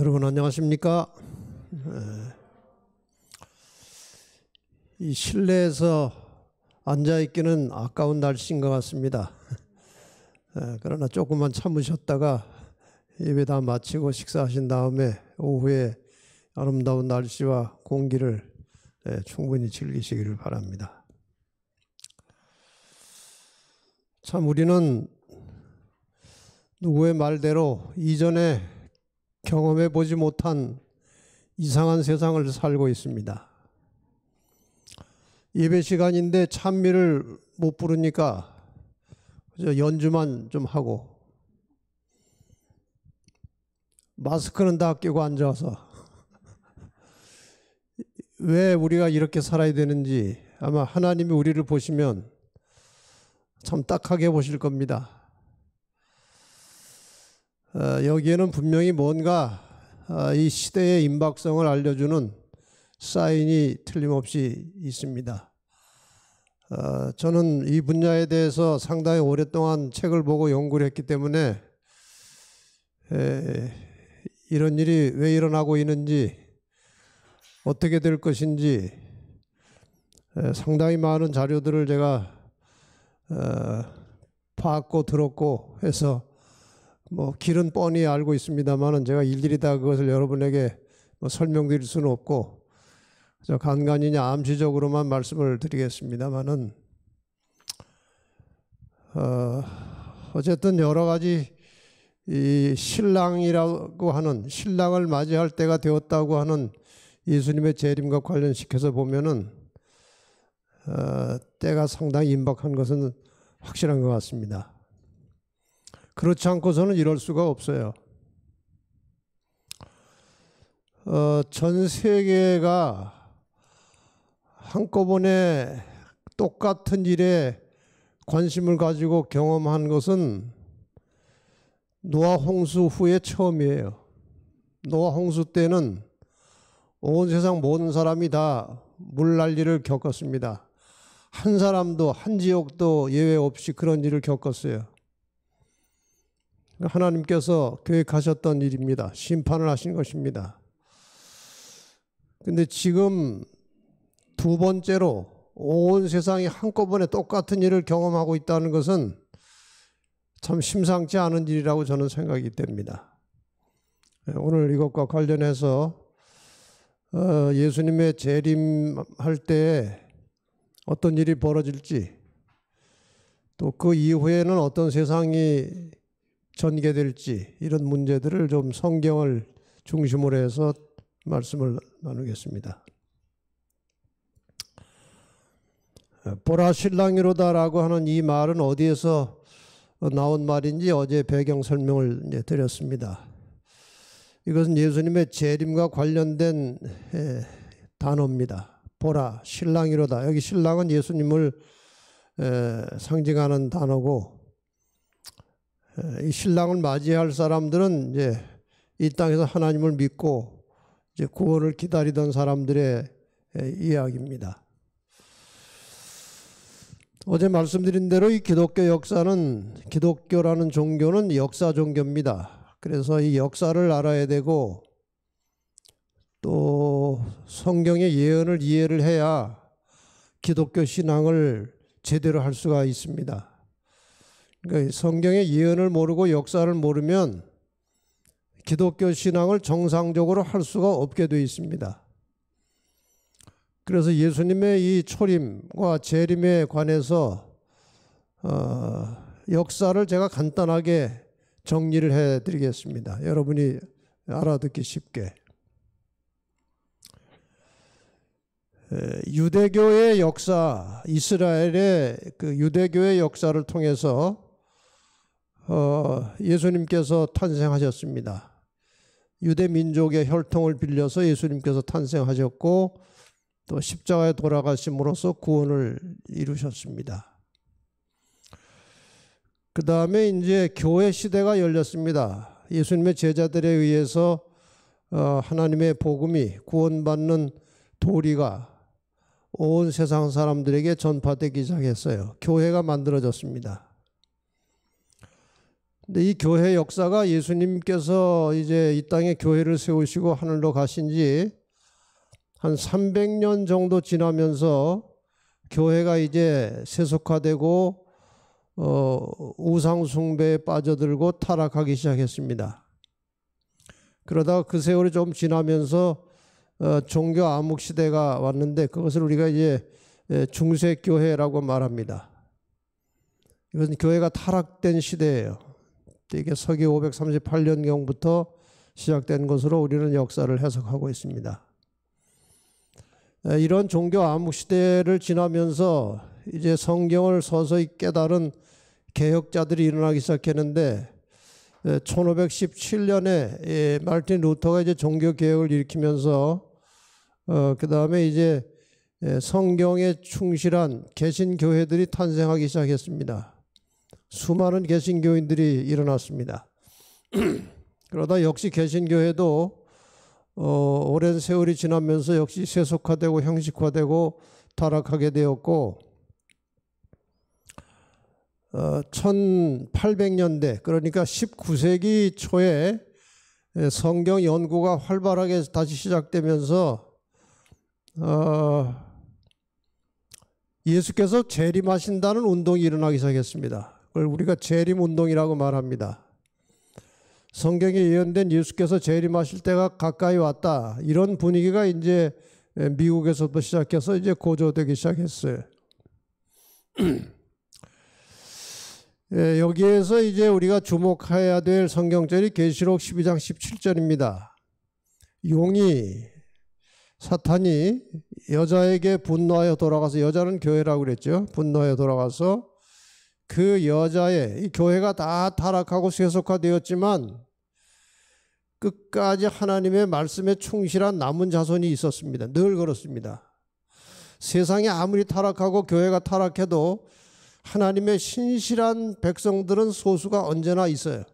여러분 안녕하십니까? 예. 이 실내에서 앉아있기는 아까운 날씨인 것 같습니다. 예, 그러나 조금만 참으셨다가 예배 다 마치고 식사하신 다음에 오후에 아름다운 날씨와 공기를 예, 충분히 즐기시기를 바랍니다. 참 우리는 누구의 말대로 이전에 경험해 보지 못한 이상한 세상을 살고 있습니다. 예배 시간인데 찬미를 못 부르니까 연주만 좀 하고 마스크는 다 끼고 앉아서 왜 우리가 이렇게 살아야 되는지 아마 하나님이 우리를 보시면 참 딱하게 보실 겁니다. 어, 여기에는 분명히 뭔가 어, 이 시대의 임박성을 알려주는 사인이 틀림없이 있습니다. 어, 저는 이 분야에 대해서 상당히 오랫동안 책을 보고 연구를 했기 때문에 이런 일이 왜 일어나고 있는지 어떻게 될 것인지 상당히 많은 자료들을 제가 봤고 들었고 해서 뭐 길은 뻔히 알고 있습니다만은 제가 일일이 다 그것을 여러분에게 뭐 설명드릴 수는 없고 저 간간히 암시적으로만 말씀을 드리겠습니다만은 어 어쨌든 여러 가지 이 신랑이라고 하는 신랑을 맞이할 때가 되었다고 하는 예수님의 재림과 관련시켜서 보면은 어, 때가 상당히 임박한 것은 확실한 것 같습니다. 그렇지 않고서는 이럴 수가 없어요. 어, 전 세계가 한꺼번에 똑같은 일에 관심을 가지고 경험한 것은 노아 홍수 후에 처음이에요. 노아 홍수 때는 온 세상 모든 사람이 다 물난리를 겪었습니다. 한 사람도 한 지역도 예외 없이 그런 일을 겪었어요. 그러니까 하나님께서 계획하셨던 일입니다. 심판을 하신 것입니다. 근데 지금 두 번째로 온 세상이 한꺼번에 똑같은 일을 경험하고 있다는 것은 참 심상치 않은 일이라고 저는 생각이 됩니다. 예, 오늘 이것과 관련해서 어, 예수님의 재림할 때 어떤 일이 벌어질지 또 그 이후에는 어떤 세상이 전개될지 이런 문제들을 좀 성경을 중심으로 해서 말씀을 나누겠습니다. 보라 신랑이로다라고 하는 이 말은 어디에서 나온 말인지 어제 배경 설명을 드렸습니다. 이것은 예수님의 재림과 관련된 단어입니다. 보라 신랑이로다. 여기 신랑은 예수님을 상징하는 단어고 이 신랑을 맞이할 사람들은 이제 이 땅에서 하나님을 믿고 이제 구원을 기다리던 사람들의 이야기입니다. 어제 말씀드린 대로 이 기독교 역사는 기독교라는 종교는 역사 종교입니다. 그래서 이 역사를 알아야 되고 또 성경의 예언을 이해를 해야 기독교 신앙을 제대로 할 수가 있습니다. 그러니까 성경의 예언을 모르고 역사를 모르면 기독교 신앙을 정상적으로 할 수가 없게 되어 있습니다. 그래서 예수님의 이 초림과 재림에 관해서 어, 역사를 제가 간단하게 정리를 해드리겠습니다. 여러분이 알아듣기 쉽게. 유대교의 역사, 이스라엘의 그 유대교의 역사를 통해서 어, 예수님께서 탄생하셨습니다. 유대 민족의 혈통을 빌려서 예수님께서 탄생하셨고 또 십자가에 돌아가심으로써 구원을 이루셨습니다. 그 다음에 이제 교회 시대가 열렸습니다. 예수님의 제자들에 의해서 어, 하나님의 복음이 구원받는 도리가 온 세상 사람들에게 전파되기 시작했어요. 교회가 만들어졌습니다. 근데 이 교회 역사가 예수님께서 이제 이 땅에 교회를 세우시고 하늘로 가신 지 한 300년 정도 지나면서 교회가 이제 세속화되고 어, 우상숭배에 빠져들고 타락하기 시작했습니다. 그러다가 그 세월이 좀 지나면서 어, 종교 암흑 시대가 왔는데 그것을 우리가 이제 예, 중세교회라고 말합니다. 이것은 교회가 타락된 시대예요. 이게 서기 538년경부터 시작된 것으로 우리는 역사를 해석하고 있습니다. 이런 종교 암흑 시대를 지나면서 이제 성경을 서서히 깨달은 개혁자들이 일어나기 시작했는데 1517년에 말틴 루터가 이제 종교 개혁을 일으키면서 어, 그 다음에 이제 성경에 충실한 개신 교회들이 탄생하기 시작했습니다. 수많은 개신교인들이 일어났습니다. 그러다 역시 개신교회도 어, 오랜 세월이 지나면서 역시 세속화되고 형식화되고 타락하게 되었고 어, 1800년대 그러니까 19세기 초에 성경 연구가 활발하게 다시 시작되면서 어, 예수께서 재림하신다는 운동이 일어나기 시작했습니다. 그 우리가 재림운동이라고 말합니다. 성경에 예언된 예수께서 재림하실 때가 가까이 왔다. 이런 분위기가 이제 미국에서도 시작해서 이제 고조되기 시작했어요. 예, 여기에서 이제 우리가 주목해야 될 성경절이 계시록 12장 17절입니다. 용이 사탄이 여자에게 분노하여 돌아가서 여자는 교회라고 그랬죠. 분노하여 돌아가서 그 여자의 교회가 다 타락하고 세속화되었지만 끝까지 하나님의 말씀에 충실한 남은 자손이 있었습니다. 늘 그렇습니다. 세상이 아무리 타락하고 교회가 타락해도 하나님의 신실한 백성들은 소수가 언제나 있어요.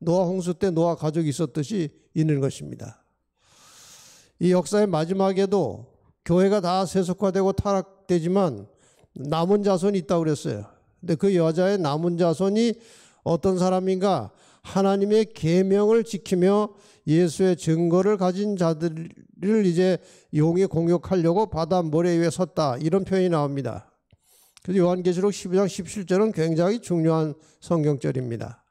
노아 홍수 때 노아 가족이 있었듯이 있는 것입니다. 이 역사의 마지막에도 교회가 다 세속화되고 타락되지만 남은 자손이 있다고 그랬어요. 근데 그 여자의 남은 자손이 어떤 사람인가? 하나님의 계명을 지키며 예수의 증거를 가진 자들을 이제 용이 공격하려고 바다 모래 위에 섰다. 이런 표현이 나옵니다. 그래서 요한계시록 12장 17절은 굉장히 중요한 성경절입니다.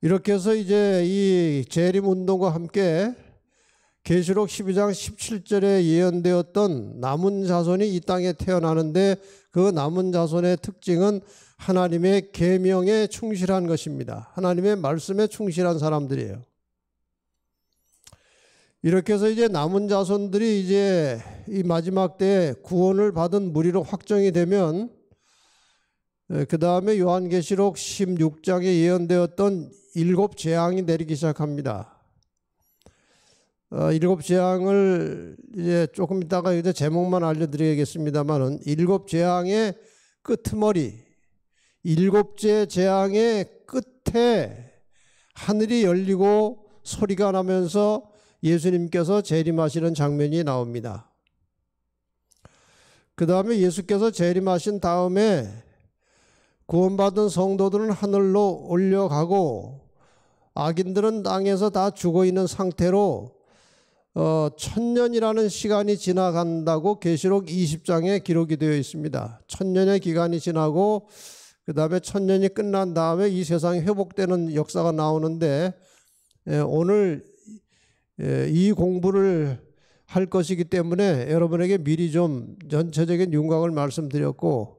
이렇게 해서 이제 이 재림 운동과 함께 계시록 12장 17절에 예언되었던 남은 자손이 이 땅에 태어나는데 그 남은 자손의 특징은 하나님의 계명에 충실한 것입니다. 하나님의 말씀에 충실한 사람들이에요. 이렇게 해서 이제 남은 자손들이 이제 이 마지막 때 구원을 받은 무리로 확정이 되면 그 다음에 요한계시록 16장에 예언되었던 일곱 재앙이 내리기 시작합니다. 어, 일곱 재앙을 이제 조금 이따가 이제 제목만 알려드리겠습니다만은 일곱 재앙의 끝머리, 일곱째 재앙의 끝에 하늘이 열리고 소리가 나면서 예수님께서 재림하시는 장면이 나옵니다. 그 다음에 예수께서 재림하신 다음에 구원받은 성도들은 하늘로 올려가고 악인들은 땅에서 다 죽어 있는 상태로 어, 천년이라는 시간이 지나간다고 계시록 20장에 기록이 되어 있습니다. 천년의 기간이 지나고 그 다음에 천년이 끝난 다음에 이 세상이 회복되는 역사가 나오는데 예, 오늘 예, 이 공부를 할 것이기 때문에 여러분에게 미리 좀 전체적인 윤곽을 말씀드렸고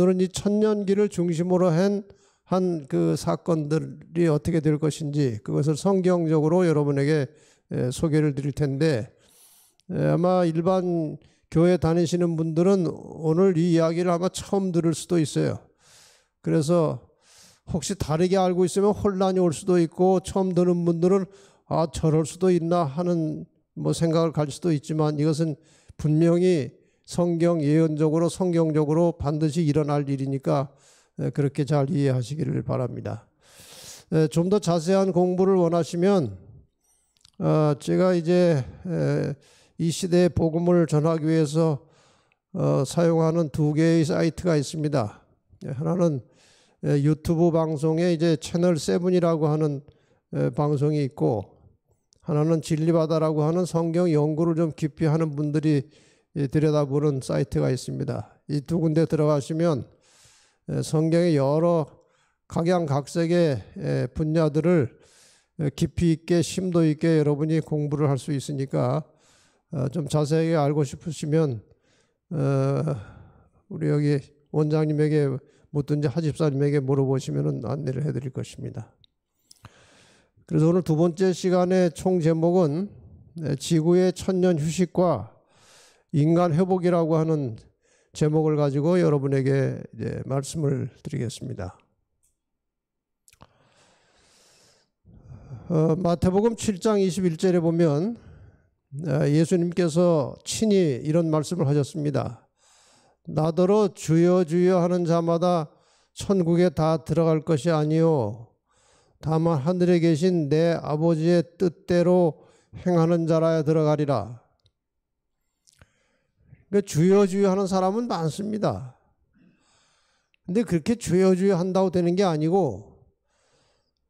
오늘은 이 천년기를 중심으로 한 한 그 사건들이 어떻게 될 것인지 그것을 성경적으로 여러분에게 예, 소개를 드릴 텐데 예, 아마 일반 교회 다니시는 분들은 오늘 이 이야기를 아마 처음 들을 수도 있어요. 그래서 혹시 다르게 알고 있으면 혼란이 올 수도 있고 처음 듣는 분들은 아 저럴 수도 있나 하는 뭐 생각을 갈 수도 있지만 이것은 분명히 성경 예언적으로 성경적으로 반드시 일어날 일이니까 예, 그렇게 잘 이해하시기를 바랍니다. 좀 더 자세한 공부를 원하시면 어, 제가 이제 에, 이 시대의 복음을 전하기 위해서 어, 사용하는 두 개의 사이트가 있습니다. 예, 하나는 에, 유튜브 방송에 이제 채널 세븐이라고 하는 에, 방송이 있고 하나는 진리바다라고 하는 성경 연구를 좀 깊이 하는 분들이 이, 예, 들여다보는 사이트가 있습니다. 이 두 군데 들어가시면 성경의 여러 각양각색의 분야들을 예, 깊이 있게 심도 있게 여러분이 공부를 할 수 있으니까 어, 좀 자세하게 알고 싶으시면 어, 우리 여기 원장님에게 묻든지 하집사님에게 물어보시면 안내를 해드릴 것입니다. 그래서 오늘 두 번째 시간의 총 제목은 네, 지구의 천년 휴식과 인간 회복이라고 하는 제목을 가지고 여러분에게 말씀을 드리겠습니다. 어, 마태복음 7장 21절에 보면 어, 예수님께서 친히 이런 말씀을 하셨습니다. 나더러 주여 주여 하는 자마다 천국에 다 들어갈 것이 아니요 다만 하늘에 계신 내 아버지의 뜻대로 행하는 자라야 들어가리라. 그러니까 주여 주여 하는 사람은 많습니다. 근데 그렇게 주여 주여 한다고 되는 게 아니고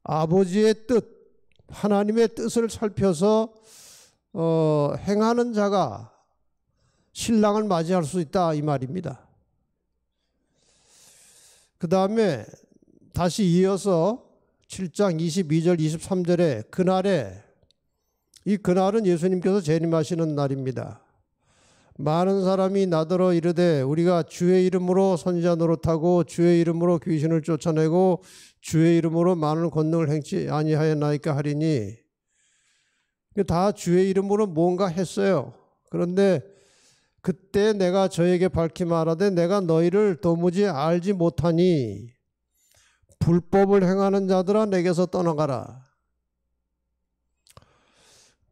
아버지의 뜻 하나님의 뜻을 살펴서 어, 행하는 자가 신랑을 맞이할 수 있다 이 말입니다. 그 다음에 다시 이어서 7장 22절 23절에 그날에 이 그날은 예수님께서 재림하시는 날입니다. 많은 사람이 나더러 이르되 우리가 주의 이름으로 선지자 노릇하고 주의 이름으로 귀신을 쫓아내고 주의 이름으로 많은 권능을 행치 아니하였나이까 하리니 그러니까 다 주의 이름으로 뭔가 했어요. 그런데 그때 내가 저에게 밝히 말하되 내가 너희를 도무지 알지 못하니 불법을 행하는 자들아 내게서 떠나가라.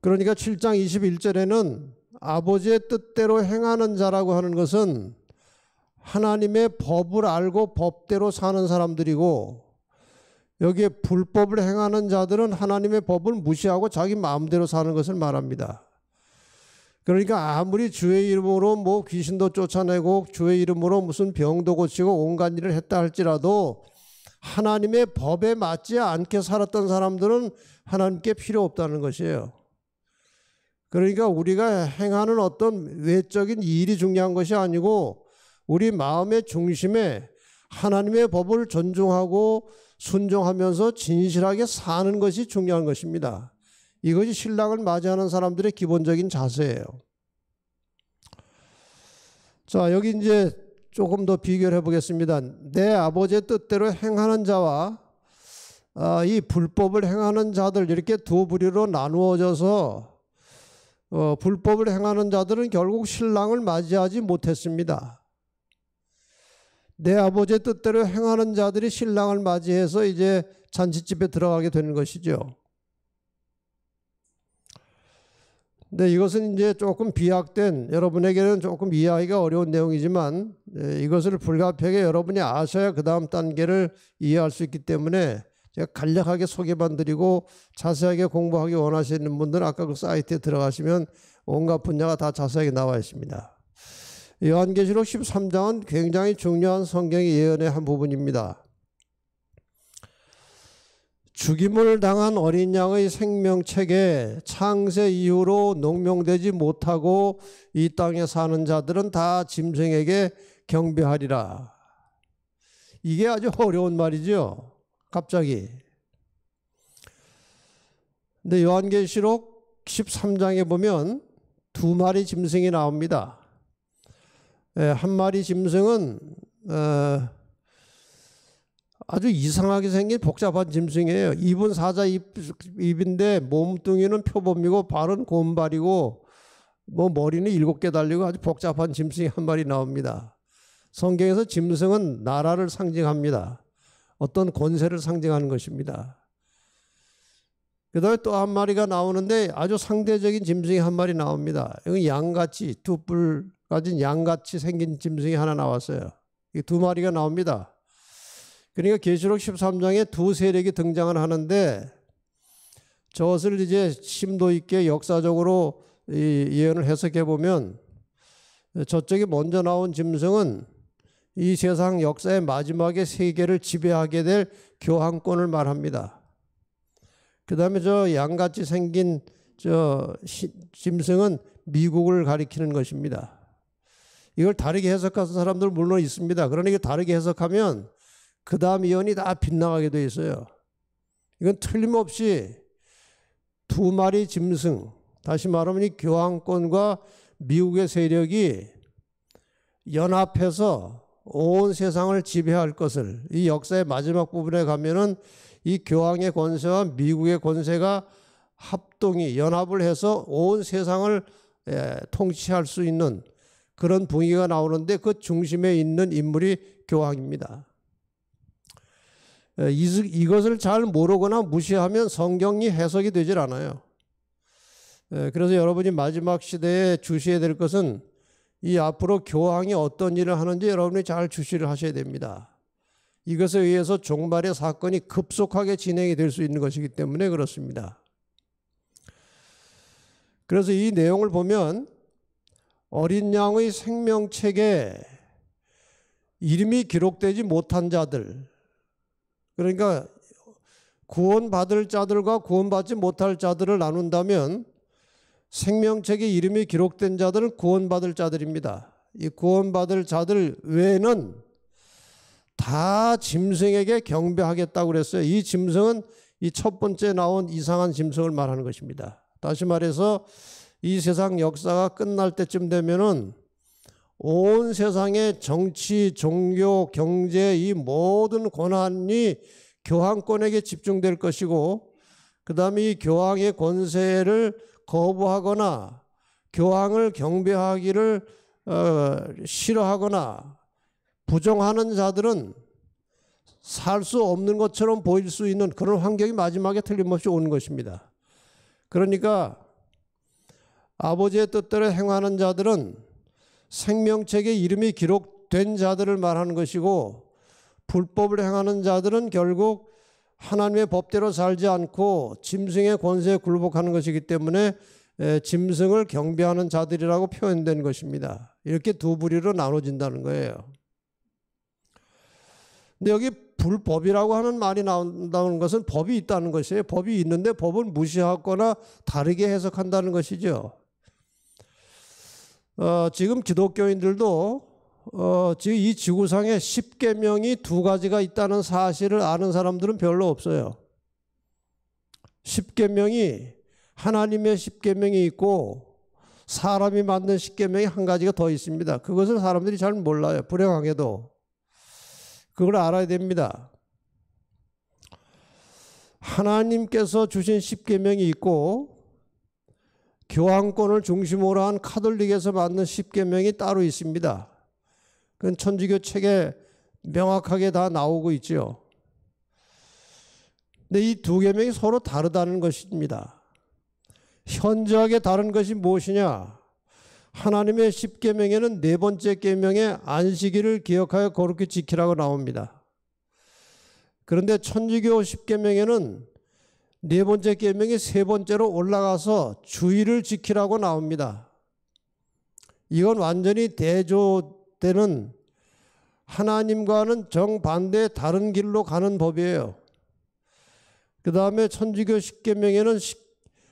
그러니까 7장 21절에는 아버지의 뜻대로 행하는 자라고 하는 것은 하나님의 법을 알고 법대로 사는 사람들이고 여기에 불법을 행하는 자들은 하나님의 법을 무시하고 자기 마음대로 사는 것을 말합니다. 그러니까 아무리 주의 이름으로 뭐 귀신도 쫓아내고 주의 이름으로 무슨 병도 고치고 온갖 일을 했다 할지라도 하나님의 법에 맞지 않게 살았던 사람들은 하나님께 필요 없다는 것이에요. 그러니까 우리가 행하는 어떤 외적인 일이 중요한 것이 아니고 우리 마음의 중심에 하나님의 법을 존중하고 순종하면서 진실하게 사는 것이 중요한 것입니다. 이것이 신랑을 맞이하는 사람들의 기본적인 자세예요. 자, 여기 이제 조금 더 비교를 해보겠습니다. 내 아버지의 뜻대로 행하는 자와 아, 이 불법을 행하는 자들 이렇게 두 부류로 나누어져서 어, 불법을 행하는 자들은 결국 신랑을 맞이하지 못했습니다. 내 아버지의 뜻대로 행하는 자들이 신랑을 맞이해서 이제 잔치집에 들어가게 되는 것이죠. 근 이것은 이제 조금 비약된 여러분에게는 조금 이해하기가 어려운 내용이지만 예, 이것을 불가피하게 여러분이 아셔야 그 다음 단계를 이해할 수 있기 때문에 제가 간략하게 소개만 드리고 자세하게 공부하기 원하시는 분들은 아까 그 사이트에 들어가시면 온갖 분야가 다 자세하게 나와 있습니다. 요한계시록 13장은 굉장히 중요한 성경의 예언의 한 부분입니다. 죽임을 당한 어린 양의 생명책에 창세 이후로 농명되지 못하고 이 땅에 사는 자들은 다 짐승에게 경배하리라. 이게 아주 어려운 말이죠. 갑자기. 근데 요한계시록 13장에 보면 두 마리 짐승이 나옵니다. 예, 한 마리 짐승은 어, 아주 이상하게 생긴 복잡한 짐승이에요. 입은 사자 입, 입인데 몸뚱이는 표범이고 발은 곰발이고 뭐 머리는 일곱 개 달리고 아주 복잡한 짐승이 한 마리 나옵니다. 성경에서 짐승은 나라를 상징합니다. 어떤 권세를 상징하는 것입니다. 그 다음에 또 한 마리가 나오는데 아주 상대적인 짐승이 한 마리 나옵니다. 이건 양같이 두뿔 가진 양같이 생긴 짐승이 하나 나왔어요. 이 두 마리가 나옵니다. 그러니까 계시록 13장에 두 세력이 등장을 하는데 저것을 이제 심도 있게 역사적으로 예언을 해석해 보면 저쪽에 먼저 나온 짐승은 이 세상 역사의 마지막에 세계를 지배하게 될 교황권을 말합니다. 그 다음에 저 양같이 생긴 저 짐승은 미국을 가리키는 것입니다. 이걸 다르게 해석하는 사람들 물론 있습니다. 그러나 이게 다르게 해석하면 그 다음 이언이 다 빗나가게 되어 있어요. 이건 틀림없이 두 마리 짐승, 다시 말하면 이 교황권과 미국의 세력이 연합해서 온 세상을 지배할 것을 이 역사의 마지막 부분에 가면은 이 교황의 권세와 미국의 권세가 합동이 연합을 해서 온 세상을 예, 통치할 수 있는 그런 분위기가 나오는데 그 중심에 있는 인물이 교황입니다. 예, 이것을 잘 모르거나 무시하면 성경이 해석이 되질 않아요. 예, 그래서 여러분이 마지막 시대에 주시해야 될 것은 이 앞으로 교황이 어떤 일을 하는지 여러분이 잘 주시를 하셔야 됩니다. 이것에 의해서 종말의 사건이 급속하게 진행이 될 수 있는 것이기 때문에 그렇습니다. 그래서 이 내용을 보면 어린 양의 생명책에 이름이 기록되지 못한 자들, 그러니까 구원받을 자들과 구원받지 못할 자들을 나눈다면 생명책의 이름이 기록된 자들은 구원받을 자들입니다. 이 구원받을 자들 외에는 다 짐승에게 경배하겠다고 그랬어요. 이 짐승은 이 첫 번째 나온 이상한 짐승을 말하는 것입니다. 다시 말해서 이 세상 역사가 끝날 때쯤 되면은 온 세상의 정치, 종교, 경제 이 모든 권한이 교황권에게 집중될 것이고 그다음에 이 교황의 권세를 거부하거나 교황을 경배하기를 어, 싫어하거나 부정하는 자들은 살 수 없는 것처럼 보일 수 있는 그런 환경이 마지막에 틀림없이 오는 것입니다. 그러니까 아버지의 뜻대로 행하는 자들은 생명책에 이름이 기록된 자들을 말하는 것이고 불법을 행하는 자들은 결국 하나님의 법대로 살지 않고 짐승의 권세에 굴복하는 것이기 때문에 짐승을 경배하는 자들이라고 표현된 것입니다. 이렇게 두 부류로 나눠진다는 거예요. 근데 여기 불법이라고 하는 말이 나온다는 것은 법이 있다는 것이에요. 법이 있는데 법을 무시하거나 다르게 해석한다는 것이죠. 어, 지금 기독교인들도 어, 지금 이 지구상에 10계명이 두 가지가 있다는 사실을 아는 사람들은 별로 없어요. 10계명이 하나님의 10계명이 있고 사람이 만든 10계명이 한 가지가 더 있습니다. 그것을 사람들이 잘 몰라요. 불행하게도. 그걸 알아야 됩니다. 하나님께서 주신 10계명이 있고 교황권을 중심으로 한 카톨릭에서 만든 10계명이 따로 있습니다. 그건 천주교 책에 명확하게 다 나오고 있지요. 근데 이 두 개명이 서로 다르다는 것입니다. 현저하게 다른 것이 무엇이냐? 하나님의 십계명에는 네 번째 계명에 안식일을 기억하여 거룩히 지키라고 나옵니다. 그런데 천주교 십계명에는 네 번째 계명이 세 번째로 올라가서 주의를 지키라고 나옵니다. 이건 완전히 대조 때는 하나님과는 정반대 다른 길로 가는 법이에요. 그 다음에 천주교 십계명에는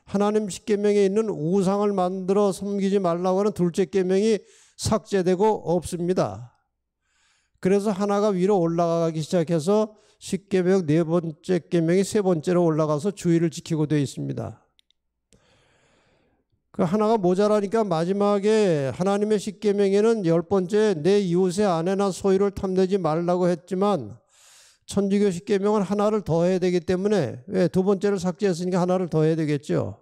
하나님 십계명에 있는 우상을 만들어 섬기지 말라고 하는 둘째 계명이 삭제되고 없습니다. 그래서 하나가 위로 올라가기 시작해서 십계명 네 번째 계명이 세 번째로 올라가서 주의를 지키고 되어 있습니다. 그 하나가 모자라니까 마지막에 하나님의 십계명에는 열 번째 내 이웃의 아내나 소유를 탐내지 말라고 했지만 천주교 십계명은 하나를 더해야 되기 때문에 왜두 예, 번째를 삭제했으니까 하나를 더해야 되겠죠.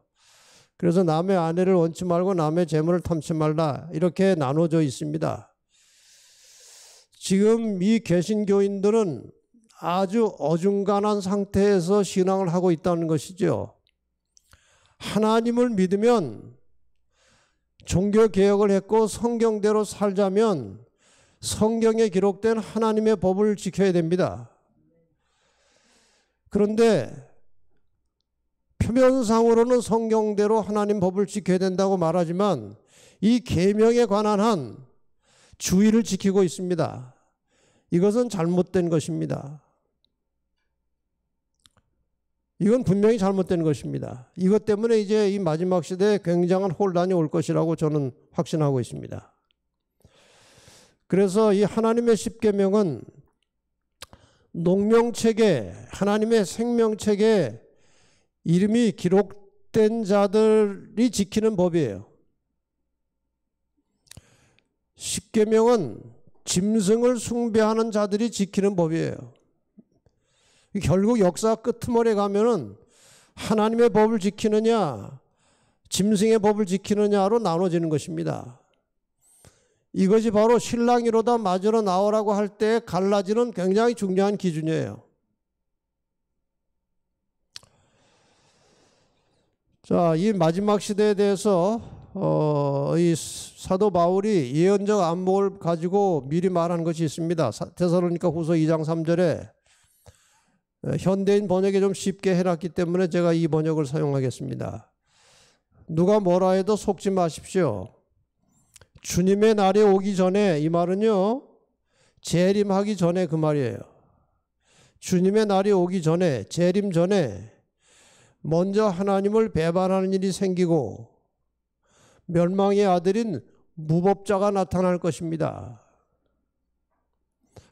그래서 남의 아내를 원치 말고 남의 재물을 탐치 말라 이렇게 나눠져 있습니다. 지금 이 개신교인들은 아주 어중간한 상태에서 신앙을 하고 있다는 것이죠. 하나님을 믿으면 종교 개혁을 했고 성경대로 살자면 성경에 기록된 하나님의 법을 지켜야 됩니다. 그런데 표면상으로는 성경대로 하나님 법을 지켜야 된다고 말하지만 이 계명에 관한 한 주의를 지키고 있습니다. 이것은 잘못된 것입니다. 이건 분명히 잘못된 것입니다. 이것 때문에 이제 이 마지막 시대에 굉장한 혼란이 올 것이라고 저는 확신하고 있습니다. 그래서 이 하나님의 십계명은 농명책에 하나님의 생명책에 이름이 기록된 자들이 지키는 법이에요. 십계명은 짐승을 숭배하는 자들이 지키는 법이에요. 결국 역사 끝머리에 가면은 하나님의 법을 지키느냐, 짐승의 법을 지키느냐로 나눠지는 것입니다. 이것이 바로 신랑이로다 맞으러 나오라고 할 때 갈라지는 굉장히 중요한 기준이에요. 자, 이 마지막 시대에 대해서 어, 이 사도 바울이 예언적 안목을 가지고 미리 말한 것이 있습니다. 테살로니가 후서 2장 3절에 어, 현대인 번역에 좀 쉽게 해놨기 때문에 제가 이 번역을 사용하겠습니다. 누가 뭐라 해도 속지 마십시오. 주님의 날이 오기 전에 이 말은요. 재림하기 전에 그 말이에요. 주님의 날이 오기 전에 재림 전에 먼저 하나님을 배반하는 일이 생기고 멸망의 아들인 무법자가 나타날 것입니다.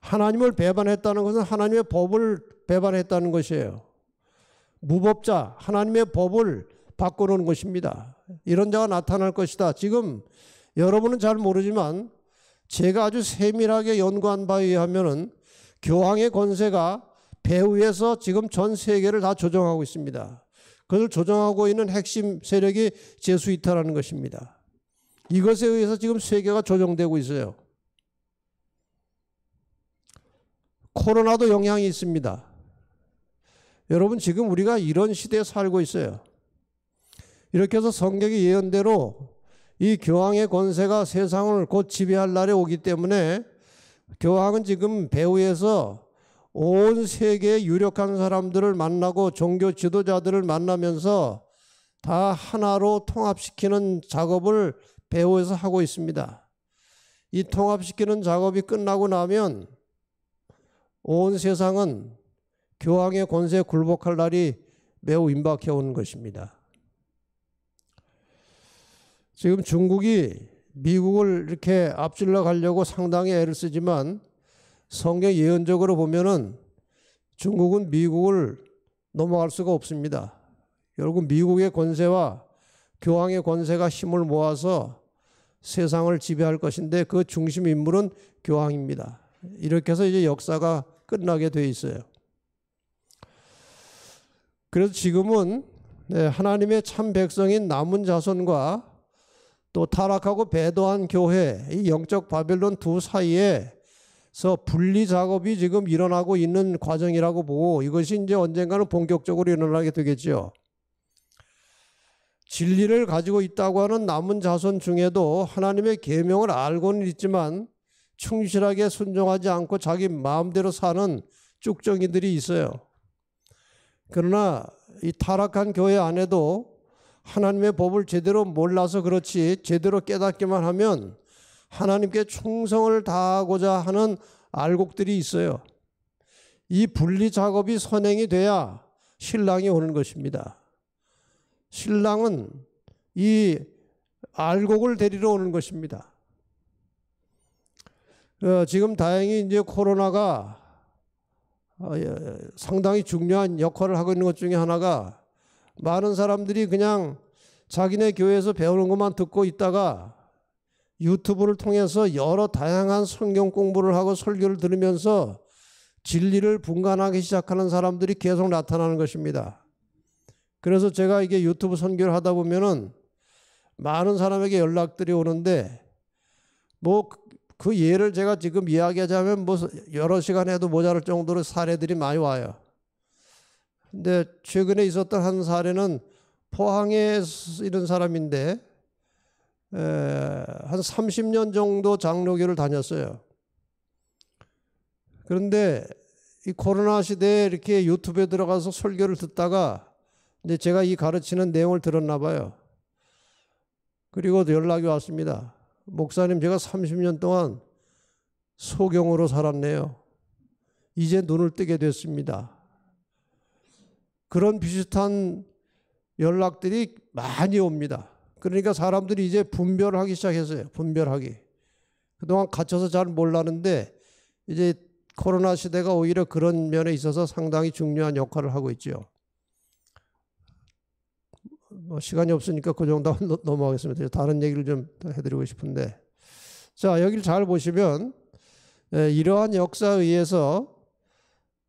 하나님을 배반했다는 것은 하나님의 법을 배반했다는 것이에요. 무법자, 하나님의 법을 바꾸는 것입니다. 이런 자가 나타날 것이다. 지금 여러분은 잘 모르지만 제가 아주 세밀하게 연구한 바에 의하면은 교황의 권세가 배후에서 지금 전 세계를 다 조정하고 있습니다. 그것 조정하고 있는 핵심 세력이 제수이타라는 것입니다. 이것에 의해서 지금 세계가 조정되고 있어요. 코로나도 영향이 있습니다. 여러분 지금 우리가 이런 시대에 살고 있어요. 이렇게 해서 성경의 예언대로 이 교황의 권세가 세상을 곧 지배할 날에 오기 때문에 교황은 지금 배후에서 온 세계의 유력한 사람들을 만나고 종교 지도자들을 만나면서 다 하나로 통합시키는 작업을 배후에서 하고 있습니다. 이 통합시키는 작업이 끝나고 나면 온 세상은 교황의 권세에 굴복할 날이 매우 임박해 온 것입니다. 지금 중국이 미국을 이렇게 앞질러 가려고 상당히 애를 쓰지만 성경 예언적으로 보면은 중국은 미국을 넘어갈 수가 없습니다. 결국 미국의 권세와 교황의 권세가 힘을 모아서 세상을 지배할 것인데 그 중심 인물은 교황입니다. 이렇게 해서 이제 역사가 끝나게 돼 있어요. 그래서 지금은 네, 하나님의 참 백성인 남은 자손과 또 타락하고 배도한 교회, 이 영적 바벨론 두 사이에서 분리 작업이 지금 일어나고 있는 과정이라고 보고 이것이 이제 언젠가는 본격적으로 일어나게 되겠죠. 진리를 가지고 있다고 하는 남은 자손 중에도 하나님의 계명을 알고는 있지만 충실하게 순종하지 않고 자기 마음대로 사는 쭉정이들이 있어요. 그러나 이 타락한 교회 안에도 하나님의 법을 제대로 몰라서 그렇지 제대로 깨닫기만 하면 하나님께 충성을 다하고자 하는 알곡들이 있어요. 이 분리 작업이 선행이 돼야 신랑이 오는 것입니다. 신랑은 이 알곡을 데리러 오는 것입니다. 어, 지금 다행히 이제 코로나가 어, 예, 상당히 중요한 역할을 하고 있는 것 중에 하나가 많은 사람들이 그냥 자기네 교회에서 배우는 것만 듣고 있다가 유튜브를 통해서 여러 다양한 성경 공부를 하고 설교를 들으면서 진리를 분간하기 시작하는 사람들이 계속 나타나는 것입니다. 그래서 제가 이게 유튜브 선교를 하다 보면은 많은 사람에게 연락들이 오는데 뭐그 예를 제가 지금 이야기하자면 뭐 여러 시간 해도 모자랄 정도로 사례들이 많이 와요. 근데 최근에 있었던 한 사례는 포항에 이런 사람인데 에, 한 30년 정도 장로교를 다녔어요. 그런데 이 코로나 시대에 이렇게 유튜브에 들어가서 설교를 듣다가 이제 제가 이 가르치는 내용을 들었나 봐요. 그리고 연락이 왔습니다. 목사님 제가 30년 동안 소경으로 살았네요. 이제 눈을 뜨게 됐습니다. 그런 비슷한 연락들이 많이 옵니다. 그러니까 사람들이 이제 분별하기 시작했어요. 분별하기. 그동안 갇혀서 잘 몰랐는데 이제 코로나 시대가 오히려 그런 면에 있어서 상당히 중요한 역할을 하고 있죠. 뭐 시간이 없으니까 그 정도 넘어가겠습니다. 다른 얘기를 좀 해드리고 싶은데 자 여기를 잘 보시면 예, 이러한 역사에 의해서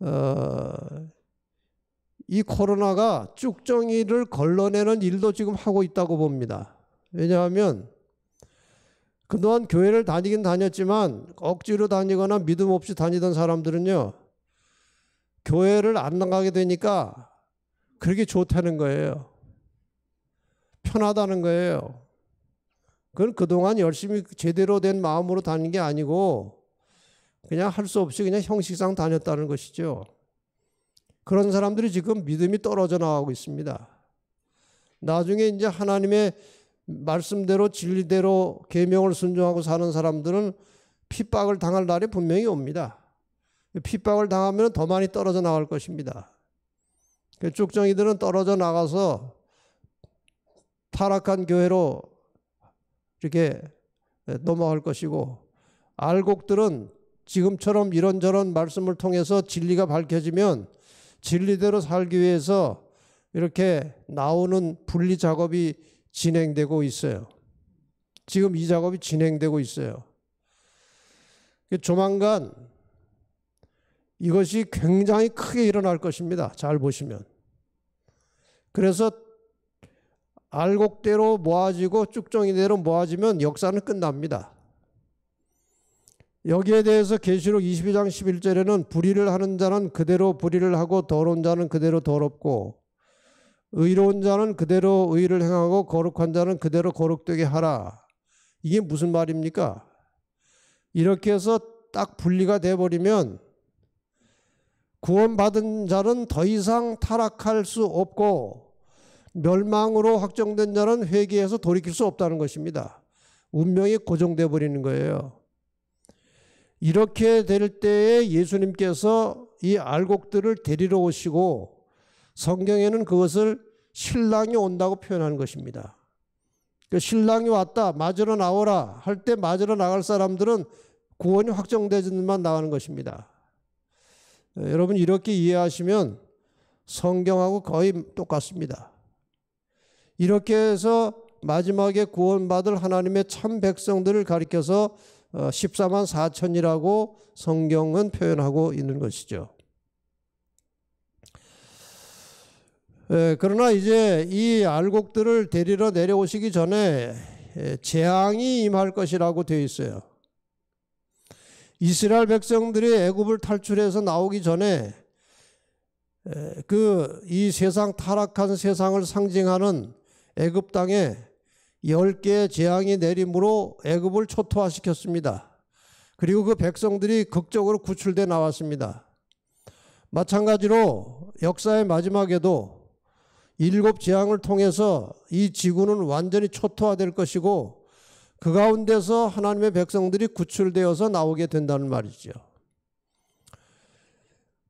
어, 이 코로나가 쭉정이를 걸러내는 일도 지금 하고 있다고 봅니다. 왜냐하면 그동안 교회를 다니긴 다녔지만 억지로 다니거나 믿음 없이 다니던 사람들은요, 교회를 안 나가게 되니까 그렇게 좋다는 거예요. 편하다는 거예요. 그건 그동안 열심히 제대로 된 마음으로 다닌 게 아니고 그냥 할 수 없이 그냥 형식상 다녔다는 것이죠. 그런 사람들이 지금 믿음이 떨어져 나가고 있습니다. 나중에 이제 하나님의 말씀대로 진리대로 계명을 순종하고 사는 사람들은 핍박을 당할 날이 분명히 옵니다. 핍박을 당하면 더 많이 떨어져 나갈 것입니다. 쭉정이들은 그 떨어져 나가서 타락한 교회로 이렇게 예, 넘어갈 것이고 알곡들은 지금처럼 이런저런 말씀을 통해서 진리가 밝혀지면 진리대로 살기 위해서 이렇게 나오는 분리 작업이 진행되고 있어요. 지금 이 작업이 진행되고 있어요. 그 조만간 이것이 굉장히 크게 일어날 것입니다. 잘 보시면. 그래서 알곡대로 모아지고 쭉정이대로 모아지면 역사는 끝납니다. 여기에 대해서 계시록 22장 11절에는 불의를 하는 자는 그대로 불의를 하고 더러운 자는 그대로 더럽고 의로운 자는 그대로 의를 행하고 거룩한 자는 그대로 거룩되게 하라. 이게 무슨 말입니까? 이렇게 해서 딱 분리가 돼 버리면 구원받은 자는 더 이상 타락할 수 없고 멸망으로 확정된 자는 회개해서 돌이킬 수 없다는 것입니다. 운명이 고정돼 버리는 거예요. 이렇게 될 때에 예수님께서 이 알곡들을 데리러 오시고 성경에는 그것을 신랑이 온다고 표현한 것입니다. 그 신랑이 왔다, 맞으러 나오라 할 때 맞으러 나갈 사람들은 구원이 확정되지만 나가는 것입니다. 여러분 이렇게 이해하시면 성경하고 거의 똑같습니다. 이렇게 해서 마지막에 구원받을 하나님의 참 백성들을 가리켜서 14만 어, 4천이라고 성경은 표현하고 있는 것이죠. 예, 그러나 이제 이 알곡들을 데리러 내려오시기 전에 예, 재앙이 임할 것이라고 되어 있어요. 이스라엘 백성들이 애굽을 탈출해서 나오기 전에 예, 그이 세상 타락한 세상을 상징하는 애굽 땅에 열개의 재앙이 내림으로 애굽을 초토화시켰습니다. 그리고 그 백성들이 극적으로 구출돼 나왔습니다. 마찬가지로 역사의 마지막에도 일곱 재앙을 통해서 이 지구는 완전히 초토화될 것이고 그 가운데서 하나님의 백성들이 구출되어서 나오게 된다는 말이죠.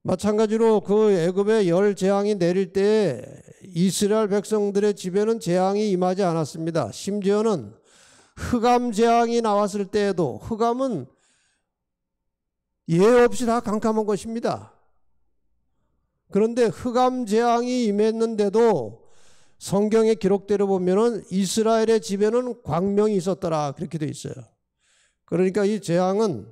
마찬가지로 그 애굽의 열 재앙이 내릴 때 이스라엘 백성들의 집에는 재앙이 임하지 않았습니다. 심지어는 흑암 재앙이 나왔을 때에도 흑암은 예 없이 다 캄캄한 것입니다. 그런데 흑암 재앙이 임했는데도 성경의 기록대로 보면은 이스라엘의 집에는 광명이 있었더라 그렇게 돼 있어요. 그러니까 이 재앙은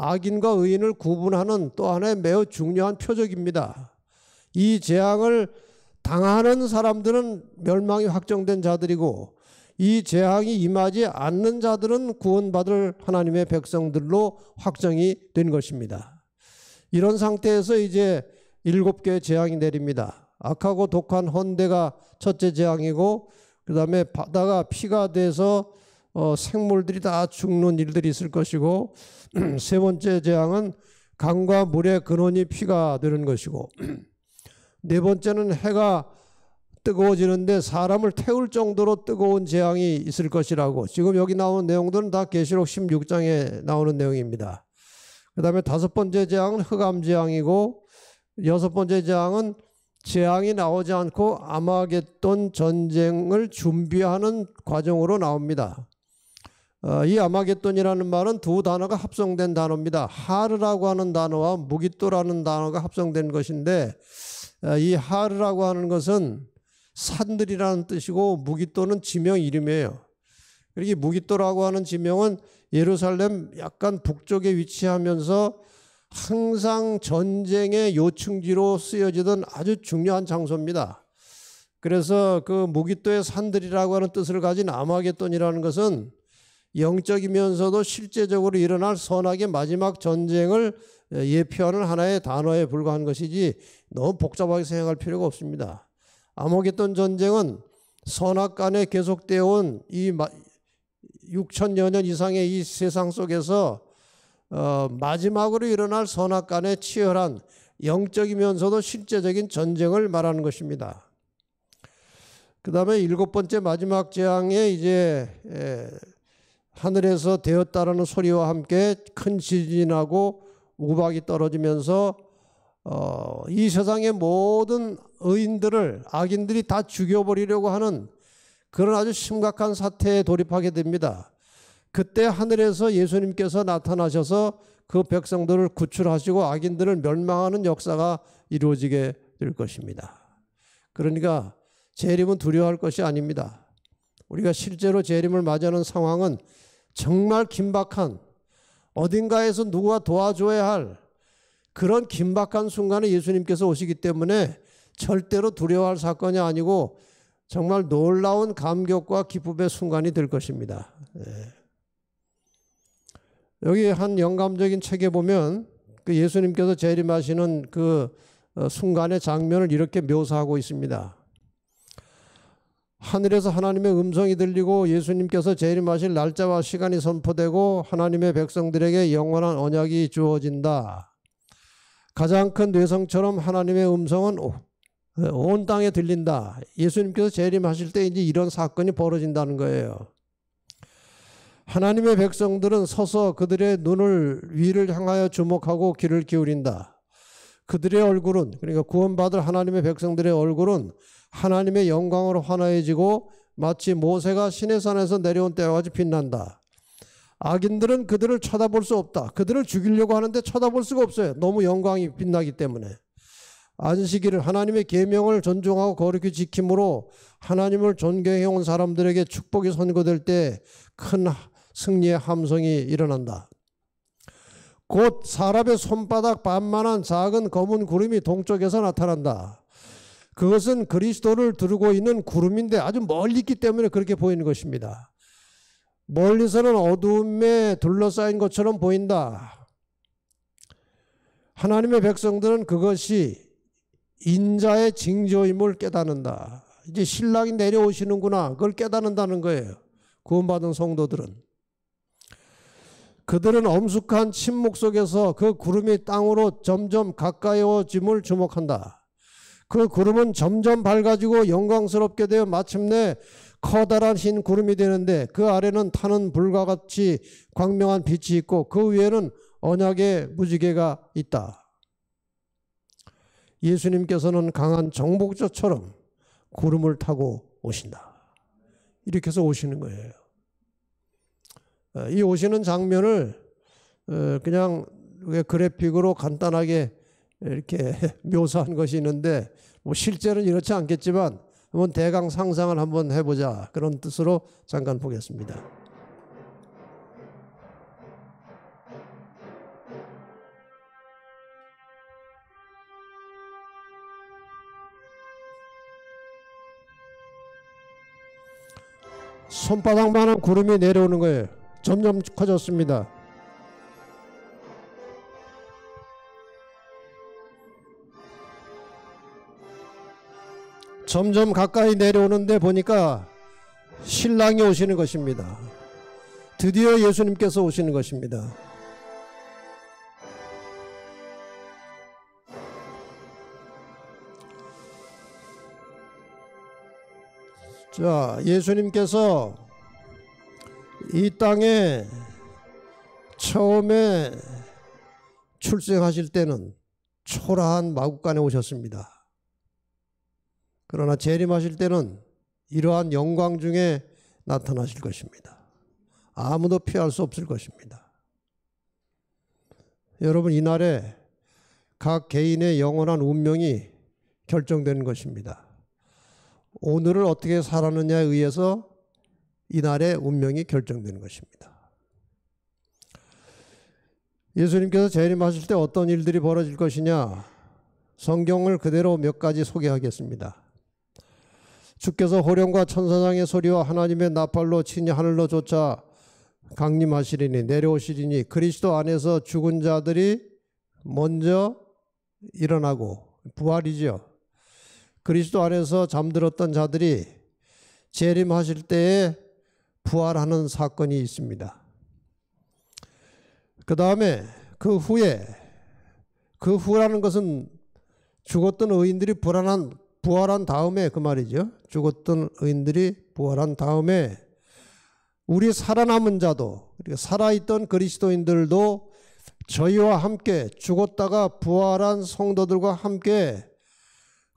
악인과 의인을 구분하는 또 하나의 매우 중요한 표적입니다. 이 재앙을 당하는 사람들은 멸망이 확정된 자들이고 이 재앙이 임하지 않는 자들은 구원받을 하나님의 백성들로 확정이 된 것입니다. 이런 상태에서 이제 일곱 개의 재앙이 내립니다. 악하고 독한 헌대가 첫째 재앙이고 그 다음에 바다가 피가 돼서 어, 생물들이 다 죽는 일들이 있을 것이고 세 번째 재앙은 강과 물의 근원이 피가 되는 것이고 네 번째는 해가 뜨거워지는데 사람을 태울 정도로 뜨거운 재앙이 있을 것이라고 지금 여기 나오는 내용들은 다 계시록 16장에 나오는 내용입니다. 그 다음에 다섯 번째 재앙은 흑암 재앙이고 여섯 번째 재앙은 재앙이 나오지 않고 아마겟돈 전쟁을 준비하는 과정으로 나옵니다. 어, 이 아마겟돈이라는 말은 두 단어가 합성된 단어입니다. 하르라고 하는 단어와 무기또라는 단어가 합성된 것인데 어, 이 하르라고 하는 것은 산들이라는 뜻이고 무기또는 지명 이름이에요. 그리고 무기또라고 하는 지명은 예루살렘 약간 북쪽에 위치하면서 항상 전쟁의 요충지로 쓰여지던 아주 중요한 장소입니다. 그래서 그 무기또의 산들이라고 하는 뜻을 가진 아마겟돈이라는 것은 영적이면서도 실제적으로 일어날 선악의 마지막 전쟁을 예표하는 하나의 단어에 불과한 것이지 너무 복잡하게 생각할 필요가 없습니다. 암흑했던 전쟁은 선악 간에 계속되어 온 이 6천여 년 이상의 이 세상 속에서 어 마지막으로 일어날 선악 간의 치열한 영적이면서도 실제적인 전쟁을 말하는 것입니다. 그 다음에 일곱 번째 마지막 재앙에 이제 하늘에서 되었다라는 소리와 함께 큰 지진이 나고 우박이 떨어지면서 어, 이 세상의 모든 의인들을 악인들이 다 죽여버리려고 하는 그런 아주 심각한 사태에 돌입하게 됩니다. 그때 하늘에서 예수님께서 나타나셔서 그 백성들을 구출하시고 악인들을 멸망하는 역사가 이루어지게 될 것입니다. 그러니까 재림은 두려워할 것이 아닙니다. 우리가 실제로 재림을 맞이하는 상황은 정말 긴박한 어딘가에서 누가 도와줘야 할 그런 긴박한 순간에 예수님께서 오시기 때문에 절대로 두려워할 사건이 아니고 정말 놀라운 감격과 기쁨의 순간이 될 것입니다. 네. 여기 한 영감적인 책에 보면 그 예수님께서 재림하시는 그 어, 순간의 장면을 이렇게 묘사하고 있습니다. 하늘에서 하나님의 음성이 들리고 예수님께서 재림하실 날짜와 시간이 선포되고 하나님의 백성들에게 영원한 언약이 주어진다. 가장 큰 뇌성처럼 하나님의 음성은 온 땅에 들린다. 예수님께서 재림하실 때 이제 이런 사건이 벌어진다는 거예요. 하나님의 백성들은 서서 그들의 눈을 위를 향하여 주목하고 귀를 기울인다. 그들의 얼굴은 그러니까 구원받을 하나님의 백성들의 얼굴은 하나님의 영광으로 환하여지고 마치 모세가 시내산에서 내려온 때와 같이 빛난다. 악인들은 그들을 쳐다볼 수 없다. 그들을 죽이려고 하는데 쳐다볼 수가 없어요. 너무 영광이 빛나기 때문에. 안식일을 하나님의 계명을 존중하고 거룩히 지킴으로 하나님을 존경해 온 사람들에게 축복이 선고될 때 큰 승리의 함성이 일어난다. 곧 사람의 손바닥 반만한 작은 검은 구름이 동쪽에서 나타난다. 그것은 그리스도를 두르고 있는 구름인데 아주 멀리 있기 때문에 그렇게 보이는 것입니다. 멀리서는 어둠에 둘러싸인 것처럼 보인다. 하나님의 백성들은 그것이 인자의 징조임을 깨닫는다. 이제 신랑이 내려오시는구나. 그걸 깨닫는다는 거예요. 구원받은 성도들은. 그들은 엄숙한 침묵 속에서 그 구름이 땅으로 점점 가까이오짐을 주목한다. 그 구름은 점점 밝아지고 영광스럽게 되어 마침내 커다란 흰 구름이 되는데 그 아래는 타는 불과 같이 광명한 빛이 있고 그 위에는 언약의 무지개가 있다. 예수님께서는 강한 정복자처럼 구름을 타고 오신다. 이렇게 해서 오시는 거예요. 어, 이 오시는 장면을 어, 그냥 그래픽으로 간단하게 이렇게 묘사한 것이 있는데 뭐 실제는 이렇지 않겠지만 한번 대강 상상을 한번 해보자 그런 뜻으로 잠깐 보겠습니다. 손바닥만한 구름이 내려오는 거예요. 점점 커졌습니다. 점점 가까이 내려오는데 보니까 신랑이 오시는 것입니다. 드디어 예수님께서 오시는 것입니다. 자, 예수님께서 이 땅에 처음에 출생하실 때는 초라한 마국간에 오셨습니다. 그러나 재림하실 때는 이러한 영광 중에 나타나실 것입니다. 아무도 피할 수 없을 것입니다. 여러분 이날에 각 개인의 영원한 운명이 결정되는 것입니다. 오늘을 어떻게 살았느냐에 의해서 이날의 운명이 결정되는 것입니다. 예수님께서 재림하실 때 어떤 일들이 벌어질 것이냐 성경을 그대로 몇 가지 소개하겠습니다. 주께서 호령과 천사장의 소리와 하나님의 나팔로 친히 하늘로 쫓아 강림하시리니 내려오시리니 그리스도 안에서 죽은 자들이 먼저 일어나고 부활이지요. 그리스도 안에서 잠들었던 자들이 재림하실 때에 부활하는 사건이 있습니다. 그 다음에 그 후에 그 후라는 것은 죽었던 의인들이 불안한 부활한 다음에 그 말이죠. 죽었던 의인들이 부활한 다음에 우리 살아남은 자도 그리고 살아있던 그리스도인들도 저희와 함께 죽었다가 부활한 성도들과 함께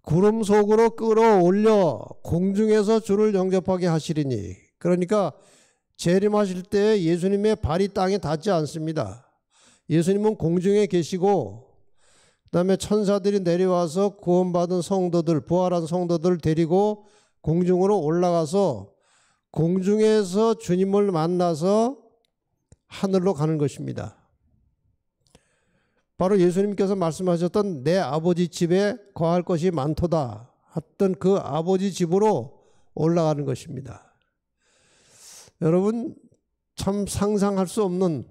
구름 속으로 끌어올려 공중에서 주를 영접하게 하시리니 그러니까 재림하실 때 예수님의 발이 땅에 닿지 않습니다. 예수님은 공중에 계시고 그다음에 천사들이 내려와서 구원받은 성도들, 부활한 성도들 데리고 공중으로 올라가서 공중에서 주님을 만나서 하늘로 가는 것입니다. 바로 예수님께서 말씀하셨던 내 아버지 집에 거할 것이 많도다 했던 그 아버지 집으로 올라가는 것입니다. 여러분 참 상상할 수 없는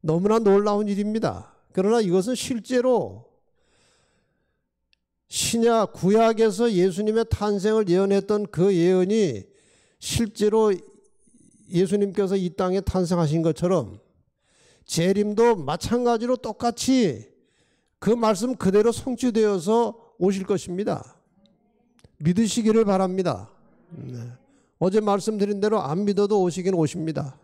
너무나 놀라운 일입니다. 그러나 이것은 실제로 신약 구약에서 예수님의 탄생을 예언했던 그 예언이 실제로 예수님께서 이 땅에 탄생하신 것처럼 재림도 마찬가지로 똑같이 그 말씀 그대로 성취되어서 오실 것입니다. 믿으시기를 바랍니다. 네. 어제 말씀드린 대로 안 믿어도 오시긴 오십니다.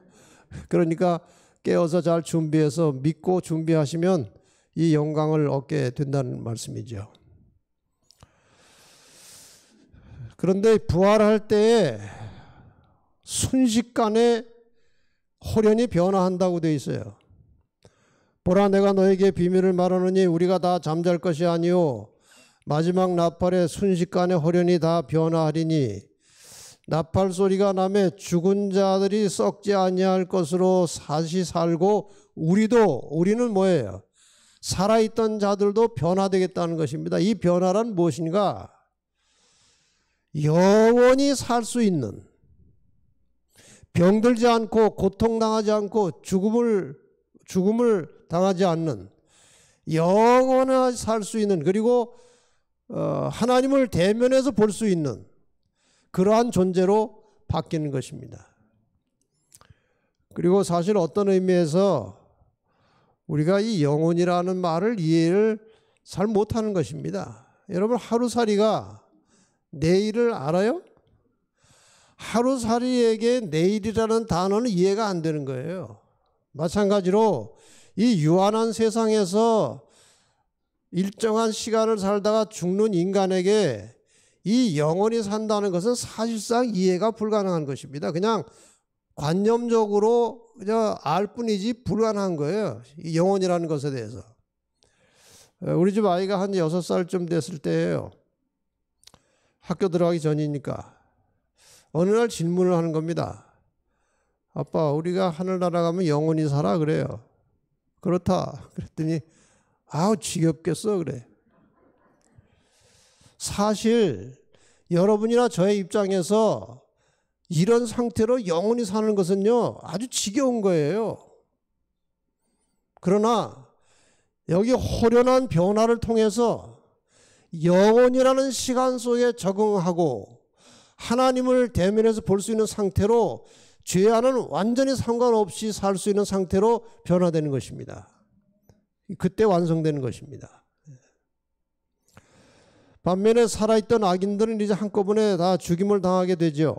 그러니까 깨어서 잘 준비해서 믿고 준비하시면 이 영광을 얻게 된다는 말씀이죠. 그런데 부활할 때에 순식간에 호련이 변화한다고 되어 있어요. 보라 내가 너에게 비밀을 말하느니 우리가 다 잠잘 것이 아니오 마지막 나팔에 순식간에 호련이 다 변화하리니 나팔 소리가 남에 죽은 자들이 썩지 아니할 것으로 사시 살고 우리도 우리는 뭐예요? 살아있던 자들도 변화되겠다는 것입니다. 이 변화란 무엇인가? 영원히 살 수 있는 병들지 않고 고통당하지 않고 죽음을 죽음을 당하지 않는 영원히 살 수 있는 그리고 어, 하나님을 대면해서 볼 수 있는 그러한 존재로 바뀌는 것입니다. 그리고 사실 어떤 의미에서 우리가 이 영혼이라는 말을 이해를 잘 못하는 것입니다. 여러분 하루살이가 내일을 알아요? 하루살이에게 내일이라는 단어는 이해가 안 되는 거예요. 마찬가지로 이 유한한 세상에서 일정한 시간을 살다가 죽는 인간에게 이 영원히 산다는 것은 사실상 이해가 불가능한 것입니다. 그냥 관념적으로 그냥 알 뿐이지 불가능한 거예요. 이 영혼이라는 것에 대해서. 우리 집 아이가 한 6살쯤 됐을 때예요. 학교 들어가기 전이니까. 어느 날 질문을 하는 겁니다. 아빠, 우리가 하늘 날아가면 영원히 살아? 그래요. 그렇다. 그랬더니, 아우, 지겹겠어. 그래. 사실 여러분이나 저의 입장에서 이런 상태로 영원히 사는 것은요, 아주 지겨운 거예요. 그러나 여기 호련한 변화를 통해서 영원이라는 시간 속에 적응하고 하나님을 대면해서 볼 수 있는 상태로 죄와는 완전히 상관없이 살 수 있는 상태로 변화되는 것입니다. 그때 완성되는 것입니다. 반면에 살아있던 악인들은 이제 한꺼번에 다 죽임을 당하게 되죠.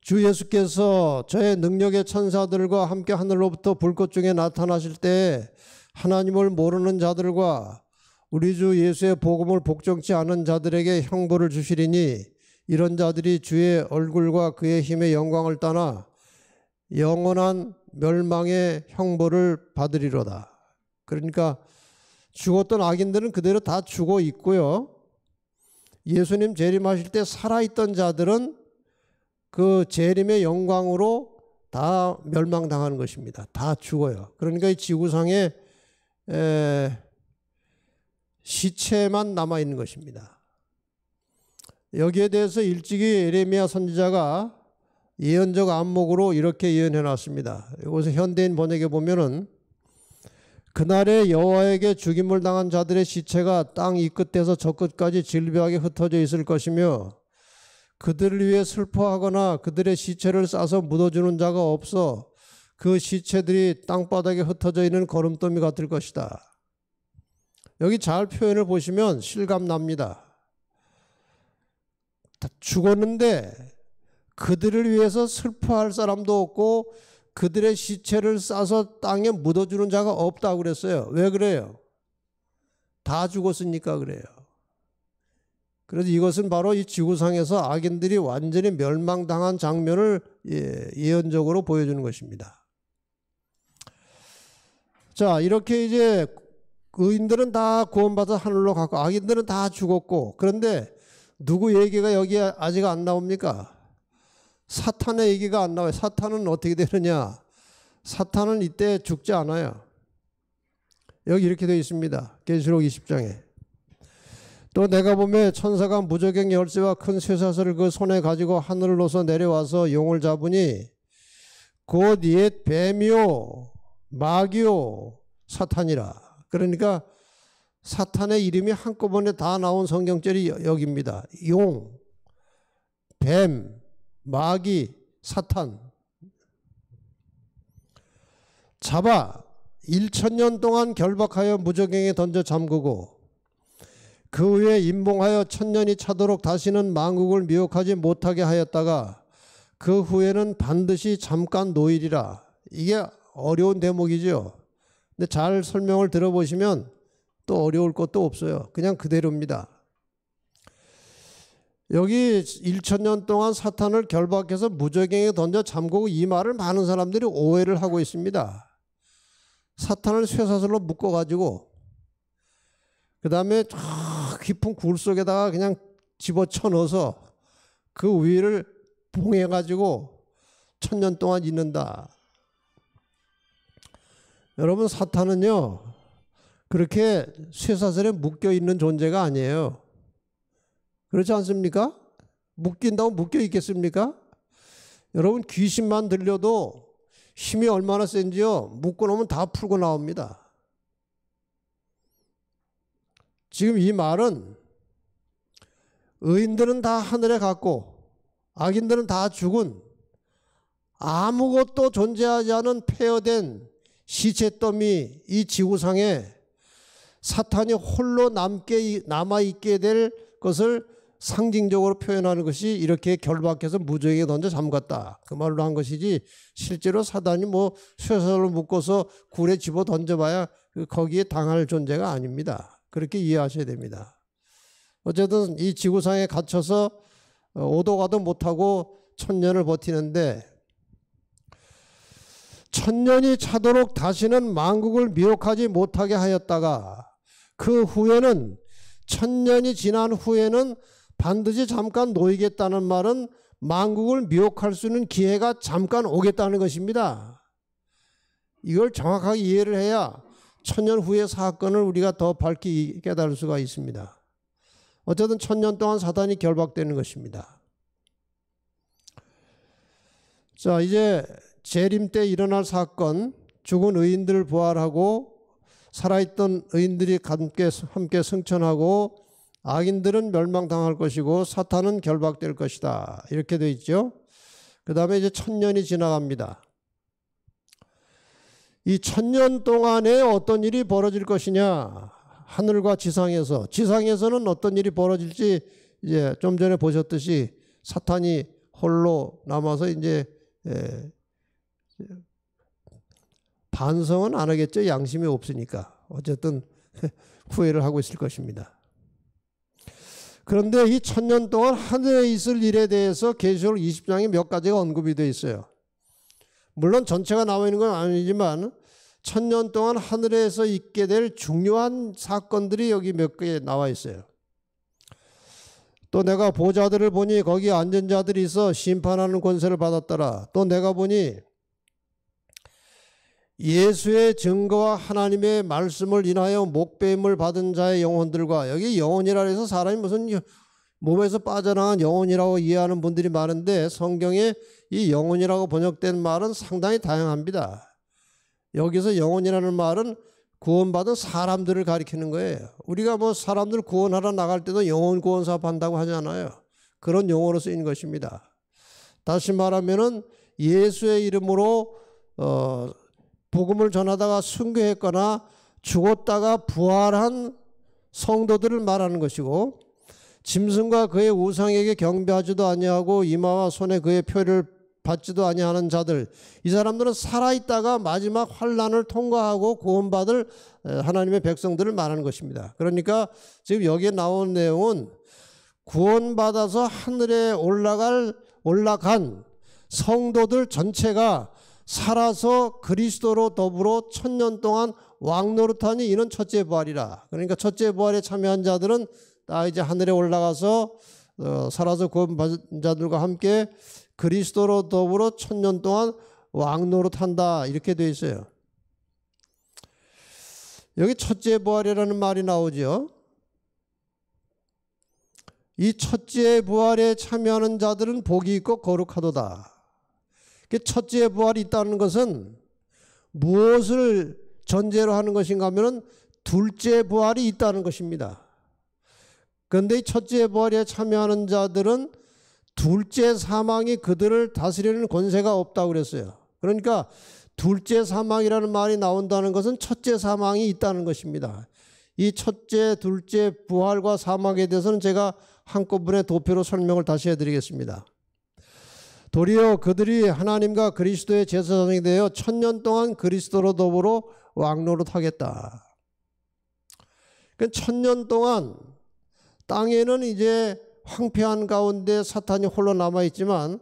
주 예수께서 저의 능력의 천사들과 함께 하늘로부터 불꽃 중에 나타나실 때 하나님을 모르는 자들과 우리 주 예수의 복음을 복종치 않은 자들에게 형벌을 주시리니 이런 자들이 주의 얼굴과 그의 힘의 영광을 따나 영원한 멸망의 형벌을 받으리로다. 그러니까 죽었던 악인들은 그대로 다 죽어 있고요. 예수님 재림하실 때 살아있던 자들은 그 재림의 영광으로 다 멸망당하는 것입니다. 다 죽어요. 그러니까 이 지구상에 시체만 남아 있는 것입니다. 여기에 대해서 일찍이 예레미야 선지자가 예언적 안목으로 이렇게 예언해 놨습니다. 여기서 현대인 번역에 보면은 그날에 여호와에게 죽임을 당한 자들의 시체가 땅 이 끝에서 저 끝까지 질비하게 흩어져 있을 것이며 그들을 위해 슬퍼하거나 그들의 시체를 싸서 묻어주는 자가 없어 그 시체들이 땅바닥에 흩어져 있는 거름더미 같을 것이다. 여기 잘 표현을 보시면 실감 납니다. 죽었는데 그들을 위해서 슬퍼할 사람도 없고 그들의 시체를 싸서 땅에 묻어주는 자가 없다고 그랬어요. 왜 그래요? 다 죽었으니까 그래요. 그래서 이것은 바로 이 지구상에서 악인들이 완전히 멸망당한 장면을 예, 예언적으로 보여주는 것입니다. 자, 이렇게 이제 의인들은 다 구원받아 하늘로 갔고 악인들은 다 죽었고 그런데 누구 얘기가 여기 에 아직 안 나옵니까? 사탄의 얘기가 안 나와요. 사탄은 어떻게 되느냐? 사탄은 이때 죽지 않아요. 여기 이렇게 되어 있습니다. 계시록 20장에. 또 내가 보매 천사가 무적행 열쇠와 큰 쇠사슬을 그 손에 가지고 하늘로서 을 내려와서 용을 잡으니 곧옛 뱀이요 마귀요 사탄이라. 그러니까 사탄의 이름이 한꺼번에 다 나온 성경절이 여기입니다. 용, 뱀, 마귀, 사탄. 잡아 1천년 동안 결박하여 무저갱에 던져 잠그고 그 후에 임봉하여 천년이 차도록 다시는 망국을 미혹하지 못하게 하였다가 그 후에는 반드시 잠깐 노일이라. 이게 어려운 대목이죠. 근데 잘 설명을 들어보시면 또 어려울 것도 없어요. 그냥 그대로입니다. 여기 1천년 동안 사탄을 결박해서 무적행에 던져 잠그고 이 말을 많은 사람들이 오해를 하고 있습니다. 사탄을 쇠사슬로 묶어가지고 그 다음에 저 깊은 굴 속에다가 그냥 집어쳐 넣어서 그 위를 봉해가지고 천년 동안 있는다. 여러분 사탄은요 그렇게 쇠사슬에 묶여 있는 존재가 아니에요. 그렇지 않습니까? 묶인다고 묶여 있겠습니까? 여러분 귀신만 들려도 힘이 얼마나 센지요. 묶고 으면다 풀고 나옵니다. 지금 이 말은 의인들은 다 하늘에 갔고 악인들은 다 죽은 아무것도 존재하지 않은 폐허된 시체더미 이 지구상에 사탄이 홀로 남게 남아 있게 될 것을 상징적으로 표현하는 것이 이렇게 결박해서 무죄에게 던져 잠갔다. 그 말로 한 것이지 실제로 사단이 뭐 쇠사슬로 묶어서 굴에 집어 던져봐야 그 거기에 당할 존재가 아닙니다. 그렇게 이해하셔야 됩니다. 어쨌든 이 지구상에 갇혀서 어, 오도 가도 못하고 천년을 버티는데 천년이 차도록 다시는 만국을 미혹하지 못하게 하였다가 그 후에는 천년이 지난 후에는 반드시 잠깐 놓이겠다는 말은 망국을 미혹할 수 있는 기회가 잠깐 오겠다는 것입니다. 이걸 정확하게 이해를 해야 천년 후의 사건을 우리가 더 밝히 깨달을 수가 있습니다. 어쨌든 천년 동안 사단이 결박되는 것입니다. 자, 이제 재림 때 일어날 사건, 죽은 의인들을 부활하고 살아있던 의인들이 함께, 함께 승천하고 악인들은 멸망당할 것이고 사탄은 결박될 것이다. 이렇게 되어 있죠. 그 다음에 이제 천년이 지나갑니다. 이 천년 동안에 어떤 일이 벌어질 것이냐. 하늘과 지상에서. 지상에서는 어떤 일이 벌어질지 이제 좀 전에 보셨듯이 사탄이 홀로 남아서 이제 예, 반성은 안 하겠죠. 양심이 없으니까. 어쨌든 후회를 하고 있을 것입니다. 그런데 이 천년 동안 하늘에 있을 일에 대해서 계시록 20장에 몇 가지가 언급이 되어 있어요. 물론 전체가 나와 있는 건 아니지만 천년 동안 하늘에서 있게 될 중요한 사건들이 여기 몇 개 나와 있어요. 또 내가 보좌들을 보니 거기 앉은 자들이 있어 심판하는 권세를 받았더라. 또 내가 보니 예수의 증거와 하나님의 말씀을 인하여 목배임을 받은 자의 영혼들과 여기 영혼이라 해서 사람이 무슨 몸에서 빠져나간 영혼이라고 이해하는 분들이 많은데 성경에 이 영혼이라고 번역된 말은 상당히 다양합니다. 여기서 영혼이라는 말은 구원받은 사람들을 가리키는 거예요. 우리가 뭐 사람들 구원하러 나갈 때도 영혼 구원 사업 한다고 하잖아요. 그런 용어로 쓰인 것입니다. 다시 말하면은 예수의 이름으로 어 복음을 전하다가 순교했거나 죽었다가 부활한 성도들을 말하는 것이고 짐승과 그의 우상에게 경배하지도 아니하고 이마와 손에 그의 표를 받지도 아니하는 자들 이 사람들은 살아있다가 마지막 환란을 통과하고 구원받을 하나님의 백성들을 말하는 것입니다. 그러니까 지금 여기에 나온 내용은 구원받아서 하늘에 올라갈 올라간 성도들 전체가 살아서 그리스도로 더불어 천년 동안 왕노릇하니 이는 첫째 부활이라. 그러니까 첫째 부활에 참여한 자들은 다 이제 하늘에 올라가서 어, 살아서 구원받은 자들과 함께 그리스도로 더불어 천년 동안 왕노릇한다 이렇게 돼 있어요. 여기 첫째 부활이라는 말이 나오죠. 이 첫째 부활에 참여하는 자들은 복이 있고 거룩하도다. 그 첫째 부활이 있다는 것은 무엇을 전제로 하는 것인가 하면은 둘째 부활이 있다는 것입니다. 그런데 이 첫째 부활에 참여하는 자들은 둘째 사망이 그들을 다스리는 권세가 없다고 그랬어요. 그러니까 둘째 사망이라는 말이 나온다는 것은 첫째 사망이 있다는 것입니다. 이 첫째, 둘째 부활과 사망에 대해서는 제가 한꺼번에 도표로 설명을 다시 해드리겠습니다. 도리어 그들이 하나님과 그리스도의 제사장이 되어 천년 동안 그리스도로 더불어 왕노릇 하겠다. 그 천년 동안 땅에는 이제 황폐한 가운데 사탄이 홀로 남아있지만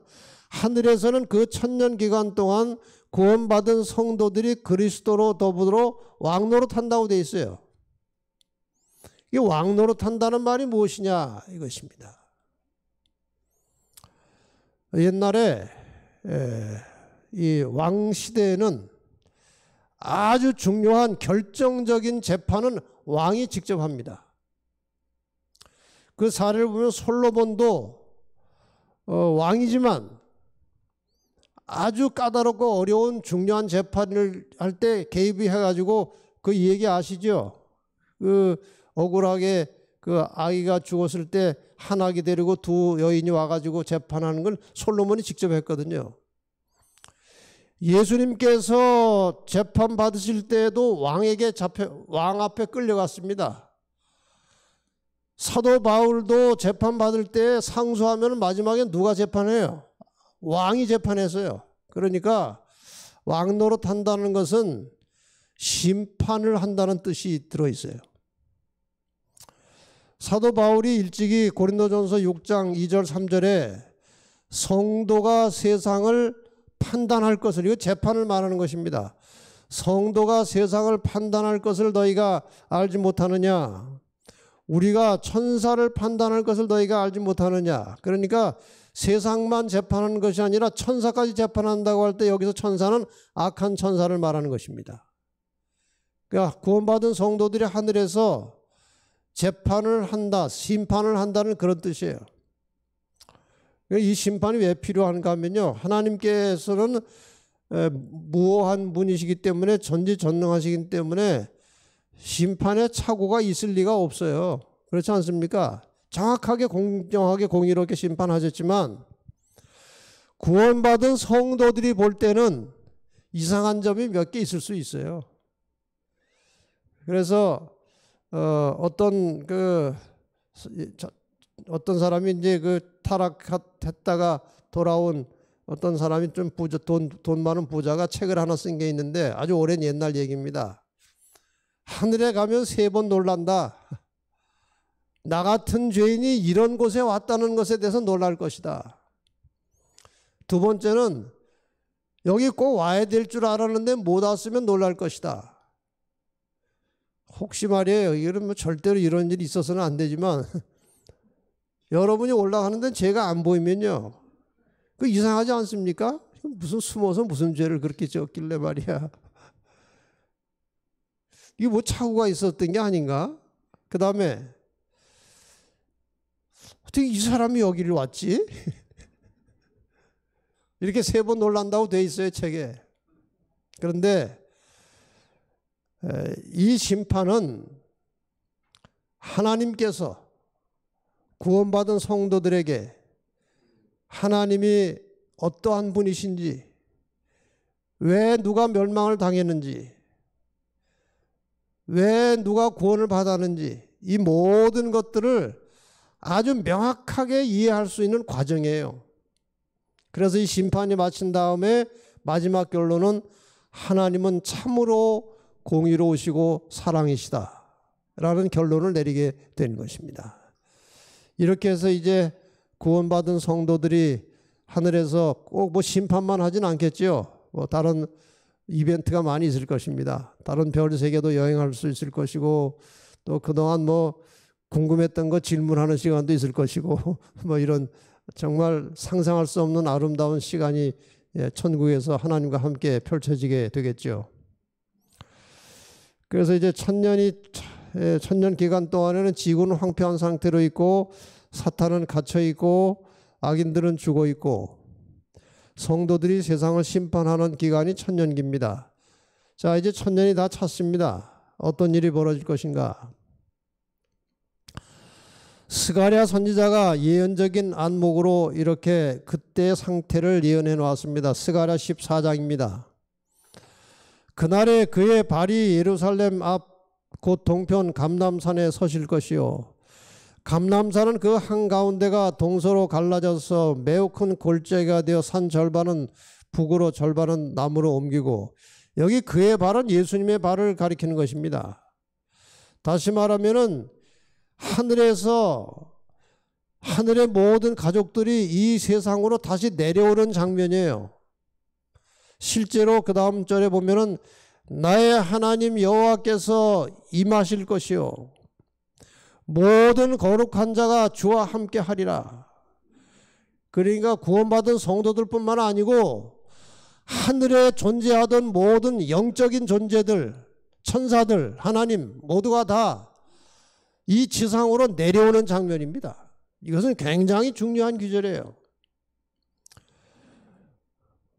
하늘에서는 그 천년 기간 동안 구원받은 성도들이 그리스도로 더불어 왕노릇 한다고 돼 있어요. 이 왕노릇 한다는 말이 무엇이냐 이것입니다. 옛날에 이 왕시대에는 아주 중요한 결정적인 재판은 왕이 직접 합니다. 그 사례를 보면 솔로몬도 어 왕이지만 아주 까다롭고 어려운 중요한 재판을 할 때 개입이 해가지고 그 얘기 아시죠? 그 억울하게 그 아이가 죽었을 때 한학이 데리고 두 여인이 와가지고 재판하는 걸 솔로몬이 직접 했거든요. 예수님께서 재판 받으실 때에도 왕에게 잡혀 왕 앞에 끌려갔습니다. 사도 바울도 재판 받을 때 상소하면 마지막에 누가 재판해요? 왕이 재판해서요. 그러니까 왕노릇 한다는 것은 심판을 한다는 뜻이 들어 있어요. 사도 바울이 일찍이 고린도전서 6장 2절 3절에 성도가 세상을 판단할 것을 이거 재판을 말하는 것입니다. 성도가 세상을 판단할 것을 너희가 알지 못하느냐? 우리가 천사를 판단할 것을 너희가 알지 못하느냐? 그러니까 세상만 재판하는 것이 아니라 천사까지 재판한다고 할 때 여기서 천사는 악한 천사를 말하는 것입니다. 그러니까 구원받은 성도들이 하늘에서 재판을 한다, 심판을 한다는 그런 뜻이에요. 그러니까 이 심판이 왜 필요한가 하면요. 하나님께서는 무오한 분이시기 때문에 전지전능하시기 때문에 심판의 착오가 있을 리가 없어요. 그렇지 않습니까? 정확하게 공정하게 공의롭게 심판하셨지만 구원받은 성도들이 볼 때는 이상한 점이 몇 개 있을 수 있어요. 그래서 어, 어떤 그 어떤 사람이 이제 그 타락했다가 돌아온 어떤 사람이 좀 부자 돈, 돈 많은 부자가 책을 하나 쓴 게 있는데 아주 오랜 옛날 얘기입니다. 하늘에 가면 세 번 놀란다. 나 같은 죄인이 이런 곳에 왔다는 것에 대해서 놀랄 것이다. 두 번째는 여기 꼭 와야 될 줄 알았는데 못 왔으면 놀랄 것이다. 혹시 말이에요. 이거는 뭐 절대로 이런 일이 있어서는 안 되지만 여러분이 올라가는 데 제가 안 보이면요. 그 이상하지 않습니까? 무슨 숨어서 무슨 죄를 그렇게 지었길래 말이야. 이게 뭐 착오가 있었던 게 아닌가? 그 다음에 어떻게 이 사람이 여기를 왔지? 이렇게 세 번 놀란다고 돼 있어요, 책에. 그런데 이 심판은 하나님께서 구원받은 성도들에게 하나님이 어떠한 분이신지, 왜 누가 멸망을 당했는지, 왜 누가 구원을 받았는지, 이 모든 것들을 아주 명확하게 이해할 수 있는 과정이에요. 그래서 이 심판이 마친 다음에 마지막 결론은 하나님은 참으로 공의로우시고 사랑이시다. 라는 결론을 내리게 된 것입니다. 이렇게 해서 이제 구원받은 성도들이 하늘에서 꼭 뭐 심판만 하진 않겠지요. 뭐 다른 이벤트가 많이 있을 것입니다. 다른 별 세계도 여행할 수 있을 것이고 또 그동안 뭐 궁금했던 거 질문하는 시간도 있을 것이고 뭐 이런 정말 상상할 수 없는 아름다운 시간이 예, 천국에서 하나님과 함께 펼쳐지게 되겠죠. 그래서 이제 천년이 예, 천년 기간 동안에는 지구는 황폐한 상태로 있고 사탄은 갇혀 있고 악인들은 죽어 있고 성도들이 세상을 심판하는 기간이 천년기입니다. 자, 이제 천년이 다 찼습니다. 어떤 일이 벌어질 것인가? 스가랴 선지자가 예언적인 안목으로 이렇게 그때 상태를 예언해 놓았습니다. 스가랴 14장입니다. 그날에 그의 발이 예루살렘 앞 곧 동편 감남산에 서실 것이요 감남산은 그 한가운데가 동서로 갈라져서 매우 큰 골짜기가 되어 산 절반은 북으로 절반은 남으로 옮기고 여기 그의 발은 예수님의 발을 가리키는 것입니다. 다시 말하면은 하늘에서 하늘의 모든 가족들이 이 세상으로 다시 내려오는 장면이에요. 실제로 그 다음 절에 보면은 나의 하나님 여호와께서 임하실 것이요 모든 거룩한 자가 주와 함께 하리라. 그러니까 구원받은 성도들뿐만 아니고 하늘에 존재하던 모든 영적인 존재들, 천사들, 하나님 모두가 다 이 지상으로 내려오는 장면입니다. 이것은 굉장히 중요한 규절이에요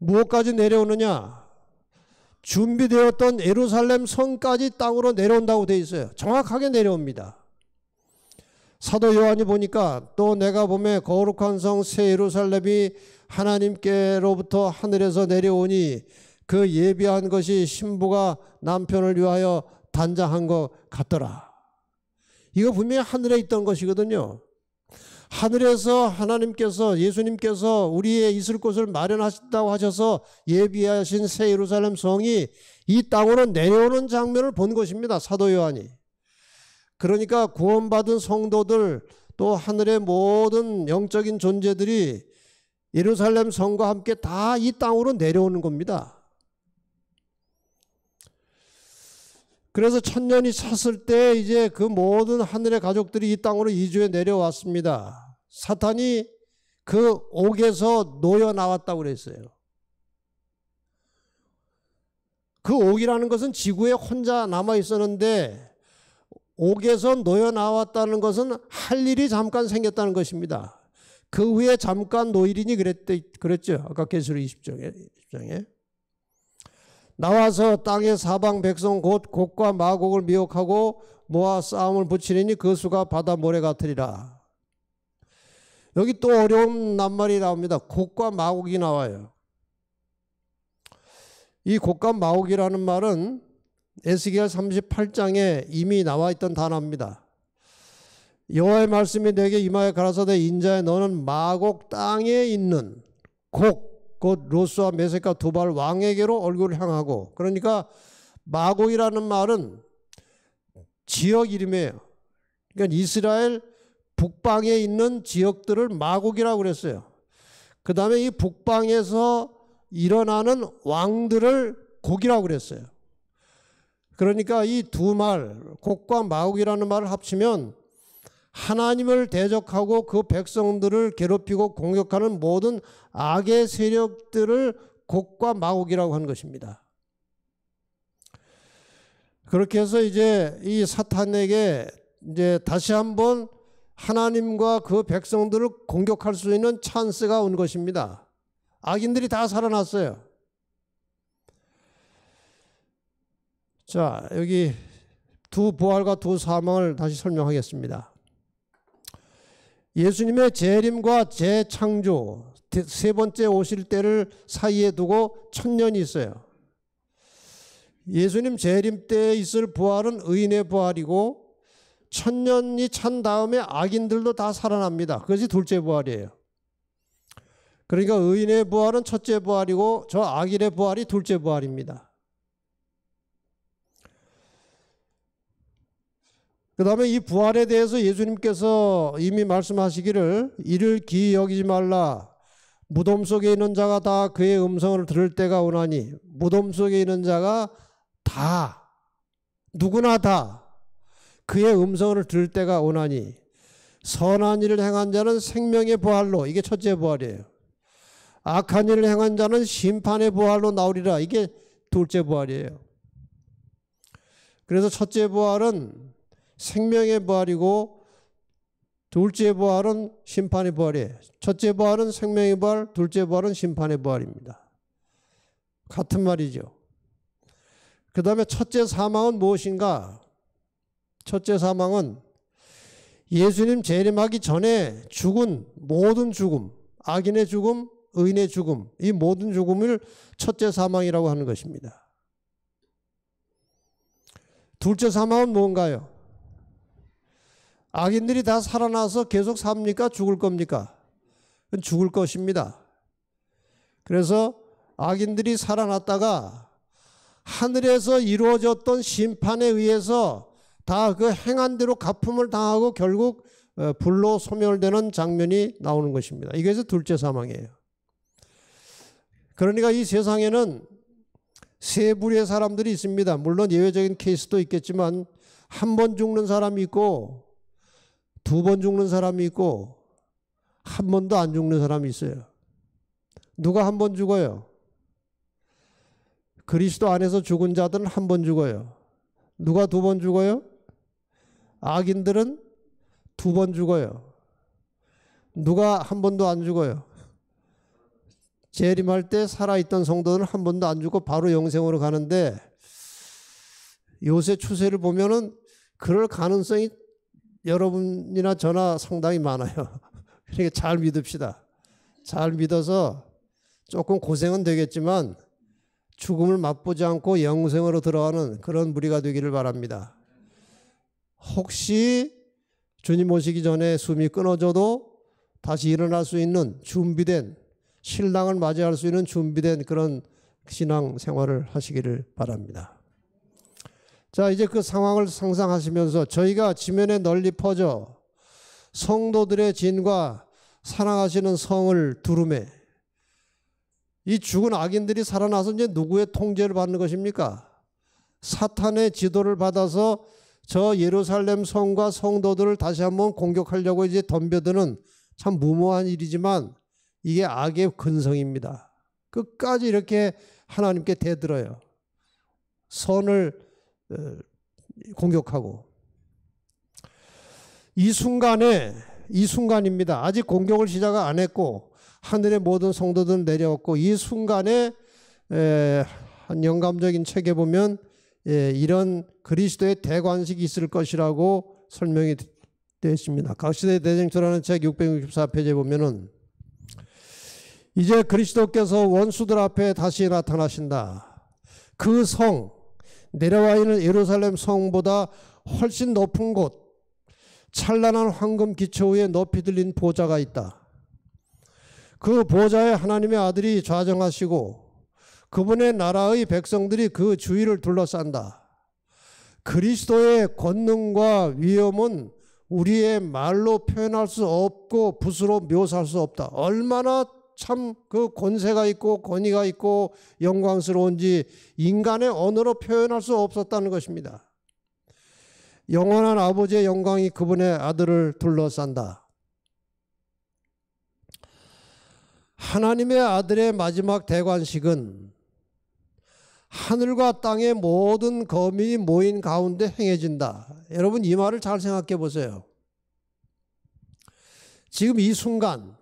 무엇까지 내려오느냐? 준비되었던 예루살렘 성까지 땅으로 내려온다고 되어 있어요. 정확하게 내려옵니다. 사도 요한이 보니까 또 내가 보매 거룩한 성 새 예루살렘이 하나님께로부터 하늘에서 내려오니 그 예비한 것이 신부가 남편을 위하여 단장한 것 같더라. 이거 분명히 하늘에 있던 것이거든요. 하늘에서 하나님께서 예수님께서 우리의 있을 곳을 마련하셨다고 하셔서 예비하신 새 예루살렘 성이 이 땅으로 내려오는 장면을 본 것입니다. 사도 요한이. 그러니까 구원받은 성도들 또 하늘의 모든 영적인 존재들이 예루살렘 성과 함께 다 이 땅으로 내려오는 겁니다. 그래서 천년이 찼을 때 이제 그 모든 하늘의 가족들이 이 땅으로 이주해 내려왔습니다. 사탄이 그 옥에서 놓여 나왔다고 그랬어요. 그 옥이라는 것은 지구에 혼자 남아 있었는데 옥에서 놓여 나왔다는 것은 할 일이 잠깐 생겼다는 것입니다. 그 후에 잠깐 노일이니 그랬대, 그랬죠. 아까 계수로 20장에. 20장에. 나와서 땅의 사방 백성 곧 곡과 마곡을 미혹하고 모아 싸움을 붙이리니 그 수가 바다 모래 같으리라. 여기 또 어려운 낱말이 나옵니다. 곡과 마곡이 나와요. 이 곡과 마곡이라는 말은 에스겔 38장에 이미 나와 있던 단어입니다. 여호와의 말씀이 내게 이마에 가라사대 인자에 너는 마곡 땅에 있는 곡곧 로스와 메세카 두 발 왕에게로 얼굴을 향하고 그러니까 마곡이라는 말은 지역 이름이에요. 그러니까 이스라엘 북방에 있는 지역들을 마곡이라고 그랬어요. 그 다음에 이 북방에서 일어나는 왕들을 곡이라고 그랬어요. 그러니까 이 두 말, 곡과 마곡이라는 말을 합치면 하나님을 대적하고 그 백성들을 괴롭히고 공격하는 모든 악의 세력들을 곡과 마곡이라고 한 것입니다. 그렇게 해서 이제 이 사탄에게 이제 다시 한번 하나님과 그 백성들을 공격할 수 있는 찬스가 온 것입니다. 악인들이 다 살아났어요. 자, 여기 두 부활과 두 사망을 다시 설명하겠습니다. 예수님의 재림과 재창조 세 번째 오실 때를 사이에 두고 천년이 있어요. 예수님 재림 때에 있을 부활은 의인의 부활이고 천년이 찬 다음에 악인들도 다 살아납니다. 그것이 둘째 부활이에요. 그러니까 의인의 부활은 첫째 부활이고 저 악인의 부활이 둘째 부활입니다. 그 다음에 이 부활에 대해서 예수님께서 이미 말씀하시기를 이를 기이 여기지 말라. 무덤 속에 있는 자가 다 그의 음성을 들을 때가 오나니 무덤 속에 있는 자가 다 누구나 다 그의 음성을 들을 때가 오나니 선한 일을 행한 자는 생명의 부활로 이게 첫째 부활이에요. 악한 일을 행한 자는 심판의 부활로 나오리라 이게 둘째 부활이에요. 그래서 첫째 부활은 생명의 부활이고 둘째 부활은 심판의 부활이에요. 첫째 부활은 생명의 부활, 둘째 부활은 심판의 부활입니다. 같은 말이죠. 그 다음에 첫째 사망은 무엇인가? 첫째 사망은 예수님 재림하기 전에 죽은 모든 죽음, 악인의 죽음, 의인의 죽음, 이 모든 죽음을 첫째 사망이라고 하는 것입니다. 둘째 사망은 뭔가요? 악인들이 다 살아나서 계속 삽니까? 죽을 겁니까? 죽을 것입니다. 그래서 악인들이 살아났다가 하늘에서 이루어졌던 심판에 의해서 다 그 행한 대로 가품을 당하고 결국 어, 불로 소멸되는 장면이 나오는 것입니다. 이것이 둘째 사망이에요. 그러니까 이 세상에는 세 부류의 사람들이 있습니다. 물론 예외적인 케이스도 있겠지만 한 번 죽는 사람이 있고 두번 죽는 사람이 있고 한 번도 안 죽는 사람이 있어요. 누가 한 번 죽어요? 그리스도 안에서 죽은 자들은 한 번 죽어요. 누가 두 번 죽어요? 악인들은 두 번 죽어요. 누가 한 번도 안 죽어요? 재림할 때 살아있던 성도들은 한 번도 안 죽고 바로 영생으로 가는데 요새 추세를 보면은 그럴 가능성이 여러분이나 저나 상당히 많아요. 그러니까 잘 믿읍시다. 잘 믿어서 조금 고생은 되겠지만 죽음을 맛보지 않고 영생으로 들어가는 그런 무리가 되기를 바랍니다. 혹시 주님 오시기 전에 숨이 끊어져도 다시 일어날 수 있는 준비된 신랑을 맞이할 수 있는 준비된 그런 신앙 생활을 하시기를 바랍니다. 자, 이제 그 상황을 상상하시면서 저희가 지면에 널리 퍼져 성도들의 진과 사랑하시는 성을 두루매 이 죽은 악인들이 살아나서 이제 누구의 통제를 받는 것입니까? 사탄의 지도를 받아서 저 예루살렘 성과 성도들을 다시 한번 공격하려고 이제 덤벼드는 참 무모한 일이지만 이게 악의 근성입니다. 끝까지 이렇게 하나님께 대들어요. 선을 예, 공격하고 이 순간에 이 순간입니다. 아직 공격을 시작 안 했고 하늘의 모든 성도들은 내려왔고 이 순간에 예, 한 영감적인 책에 보면 예, 이런 그리스도의 대관식이 있을 것이라고 설명이 되어 있습니다. 각시대 대쟁투라는 책 664페이지에 보면은 이제 그리스도께서 원수들 앞에 다시 나타나신다. 그 성, 내려와 있는 예루살렘 성보다 훨씬 높은 곳 찬란한 황금 기초 위에 높이 들린 보좌가 있다. 그 보좌에 하나님의 아들이 좌정하시고 그분의 나라의 백성들이 그 주위를 둘러싼다. 그리스도의 권능과 위엄은 우리의 말로 표현할 수 없고 붓으로 묘사할 수 없다. 얼마나 참그 권세가 있고 권위가 있고 영광스러운지 인간의 언어로 표현할 수 없었다는 것입니다. 영원한 아버지의 영광이 그분의 아들을 둘러싼다. 하나님의 아들의 마지막 대관식은 하늘과 땅의 모든 거민이 모인 가운데 행해진다. 여러분 이 말을 잘 생각해 보세요. 지금 이 순간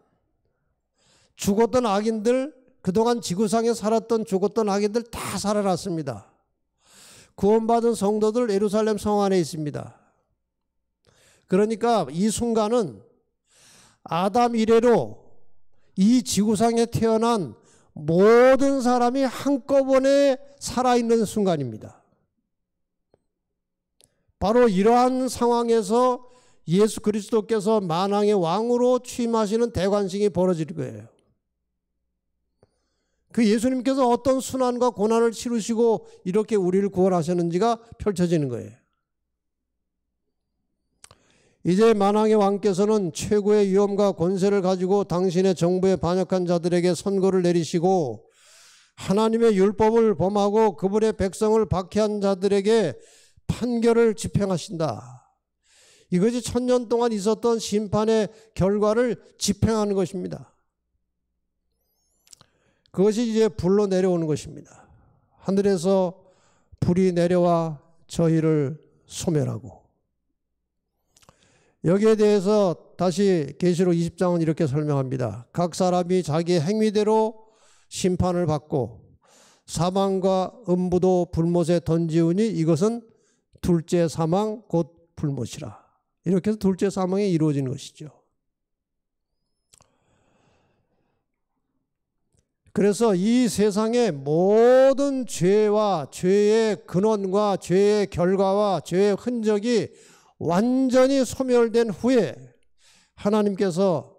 죽었던 악인들, 그동안 지구상에 살았던 죽었던 악인들 다 살아났습니다. 구원받은 성도들 예루살렘 성 안에 있습니다. 그러니까 이 순간은 아담 이래로 이 지구상에 태어난 모든 사람이 한꺼번에 살아있는 순간입니다. 바로 이러한 상황에서 예수 그리스도께서 만왕의 왕으로 취임하시는 대관식이 벌어질 거예요. 그 예수님께서 어떤 순환과 고난을 치르시고 이렇게 우리를 구원하셨는지가 펼쳐지는 거예요. 이제 만왕의 왕께서는 최고의 위엄과 권세를 가지고 당신의 정부에 반역한 자들에게 선고를 내리시고 하나님의 율법을 범하고 그분의 백성을 박해한 자들에게 판결을 집행하신다. 이것이 천년 동안 있었던 심판의 결과를 집행하는 것입니다. 그것이 이제 불로 내려오는 것입니다. 하늘에서 불이 내려와 저희를 소멸하고 여기에 대해서 다시 계시록 20장은 이렇게 설명합니다. 각 사람이 자기 행위대로 심판을 받고 사망과 음부도 불못에 던지우니 이것은 둘째 사망 곧 불못이라. 이렇게 해서 둘째 사망이 이루어지는 것이죠. 그래서 이 세상의 모든 죄와 죄의 근원과 죄의 결과와 죄의 흔적이 완전히 소멸된 후에 하나님께서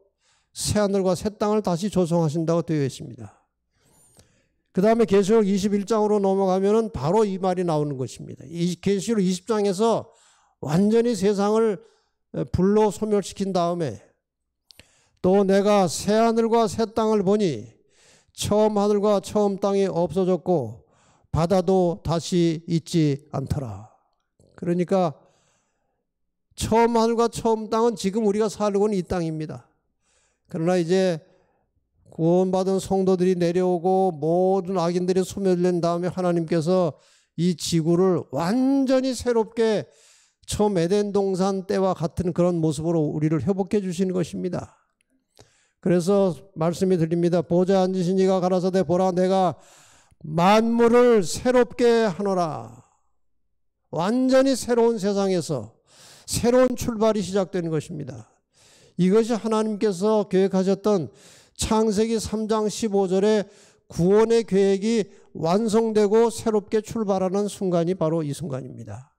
새하늘과 새 땅을 다시 조성하신다고 되어 있습니다. 그 다음에 계시록 21장으로 넘어가면 바로 이 말이 나오는 것입니다. 계시록 20장에서 완전히 세상을 불로 소멸시킨 다음에 또 내가 새 하늘과 새 땅을 보니 처음 하늘과 처음 땅이 없어졌고 바다도 다시 있지 않더라. 그러니까 처음 하늘과 처음 땅은 지금 우리가 살고는 이 땅입니다. 그러나 이제 구원받은 성도들이 내려오고 모든 악인들이 소멸된 다음에 하나님께서 이 지구를 완전히 새롭게 처음 에덴 동산 때와 같은 그런 모습으로 우리를 회복해 주시는 것입니다. 그래서 말씀이 들립니다. 보좌 앉으신 이가 가라사대 보라 내가 만물을 새롭게 하노라. 완전히 새로운 세상에서 새로운 출발이 시작되는 것입니다. 이것이 하나님께서 계획하셨던 창세기 3장 15절의 구원의 계획이 완성되고 새롭게 출발하는 순간이 바로 이 순간입니다.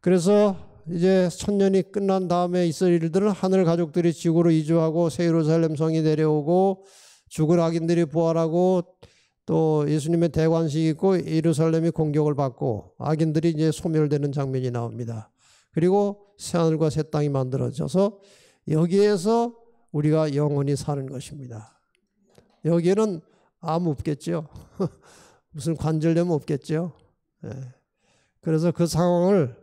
그래서 이제 천년이 끝난 다음에 있을 일들은 하늘 가족들이 지구로 이주하고 새 예루살렘 성이 내려오고 죽은 악인들이 부활하고 또 예수님의 대관식이 있고 예루살렘이 공격을 받고 악인들이 이제 소멸되는 장면이 나옵니다. 그리고 새하늘과 새 땅이 만들어져서 여기에서 우리가 영원히 사는 것입니다. 여기에는 아무 없겠죠. 무슨 관절염 없겠죠. 예. 그래서 그 상황을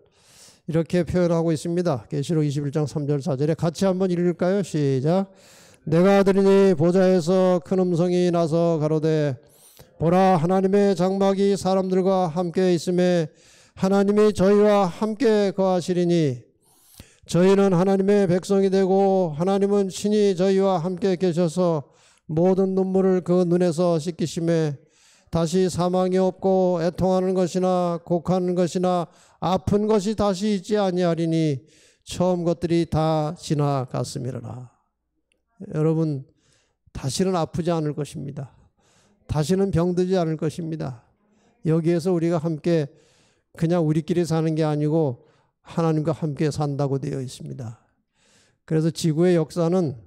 이렇게 표현하고 있습니다. 계시록 21장 3절 4절에 같이 한번 읽을까요? 시작. 내가 들으니 보좌에서 큰 음성이 나서 가로되 보라 하나님의 장막이 사람들과 함께 있음에 하나님이 저희와 함께 거하시리니 저희는 하나님의 백성이 되고 하나님은 친히 저희와 함께 계셔서 모든 눈물을 그 눈에서 씻기심에 다시 사망이 없고 애통하는 것이나 곡하는 것이나 아픈 것이 다시 있지 아니하리니 처음 것들이 다 지나갔음이라. 여러분 다시는 아프지 않을 것입니다. 다시는 병들지 않을 것입니다. 여기에서 우리가 함께 그냥 우리끼리 사는 게 아니고 하나님과 함께 산다고 되어 있습니다. 그래서 지구의 역사는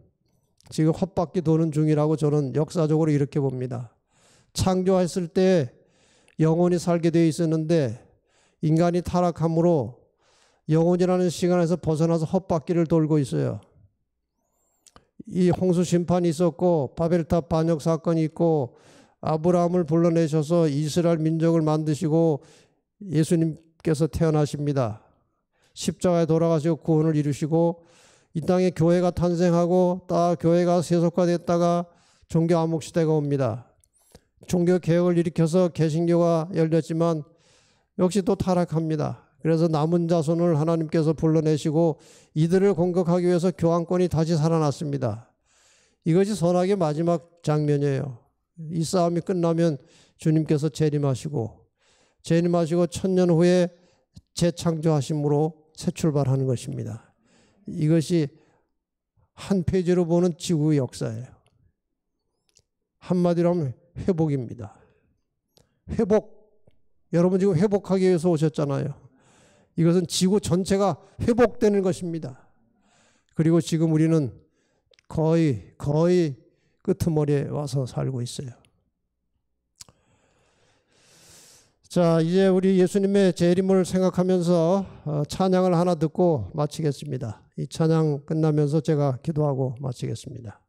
지금 헛바퀴 도는 중이라고 저는 역사적으로 이렇게 봅니다. 창조했을 때 영원히 살게 되어 있었는데 인간이 타락함으로 영혼이라는 시간에서 벗어나서 헛바퀴를 돌고 있어요. 이 홍수 심판이 있었고 바벨탑 반역 사건이 있고 아브라함을 불러내셔서 이스라엘 민족을 만드시고 예수님께서 태어나십니다. 십자가에 돌아가시고 구원을 이루시고 이 땅에 교회가 탄생하고 딱 교회가 세속화됐다가 종교 암흑 시대가 옵니다. 종교 개혁을 일으켜서 개신교가 열렸지만 역시 또 타락합니다. 그래서 남은 자손을 하나님께서 불러내시고 이들을 공격하기 위해서 교황권이 다시 살아났습니다. 이것이 선악의 마지막 장면이에요. 이 싸움이 끝나면 주님께서 재림하시고 재림하시고 천년 후에 재창조하심으로 새 출발하는 것입니다. 이것이 한 페이지로 보는 지구 의 역사예요. 한마디로 하면 회복입니다. 회복. 여러분 지금 회복하기 위해서 오셨잖아요. 이것은 지구 전체가 회복되는 것입니다. 그리고 지금 우리는 거의, 거의 끄트머리에 와서 살고 있어요. 자, 이제 우리 예수님의 재림을 생각하면서 어, 찬양을 하나 듣고 마치겠습니다. 이 찬양 끝나면서 제가 기도하고 마치겠습니다.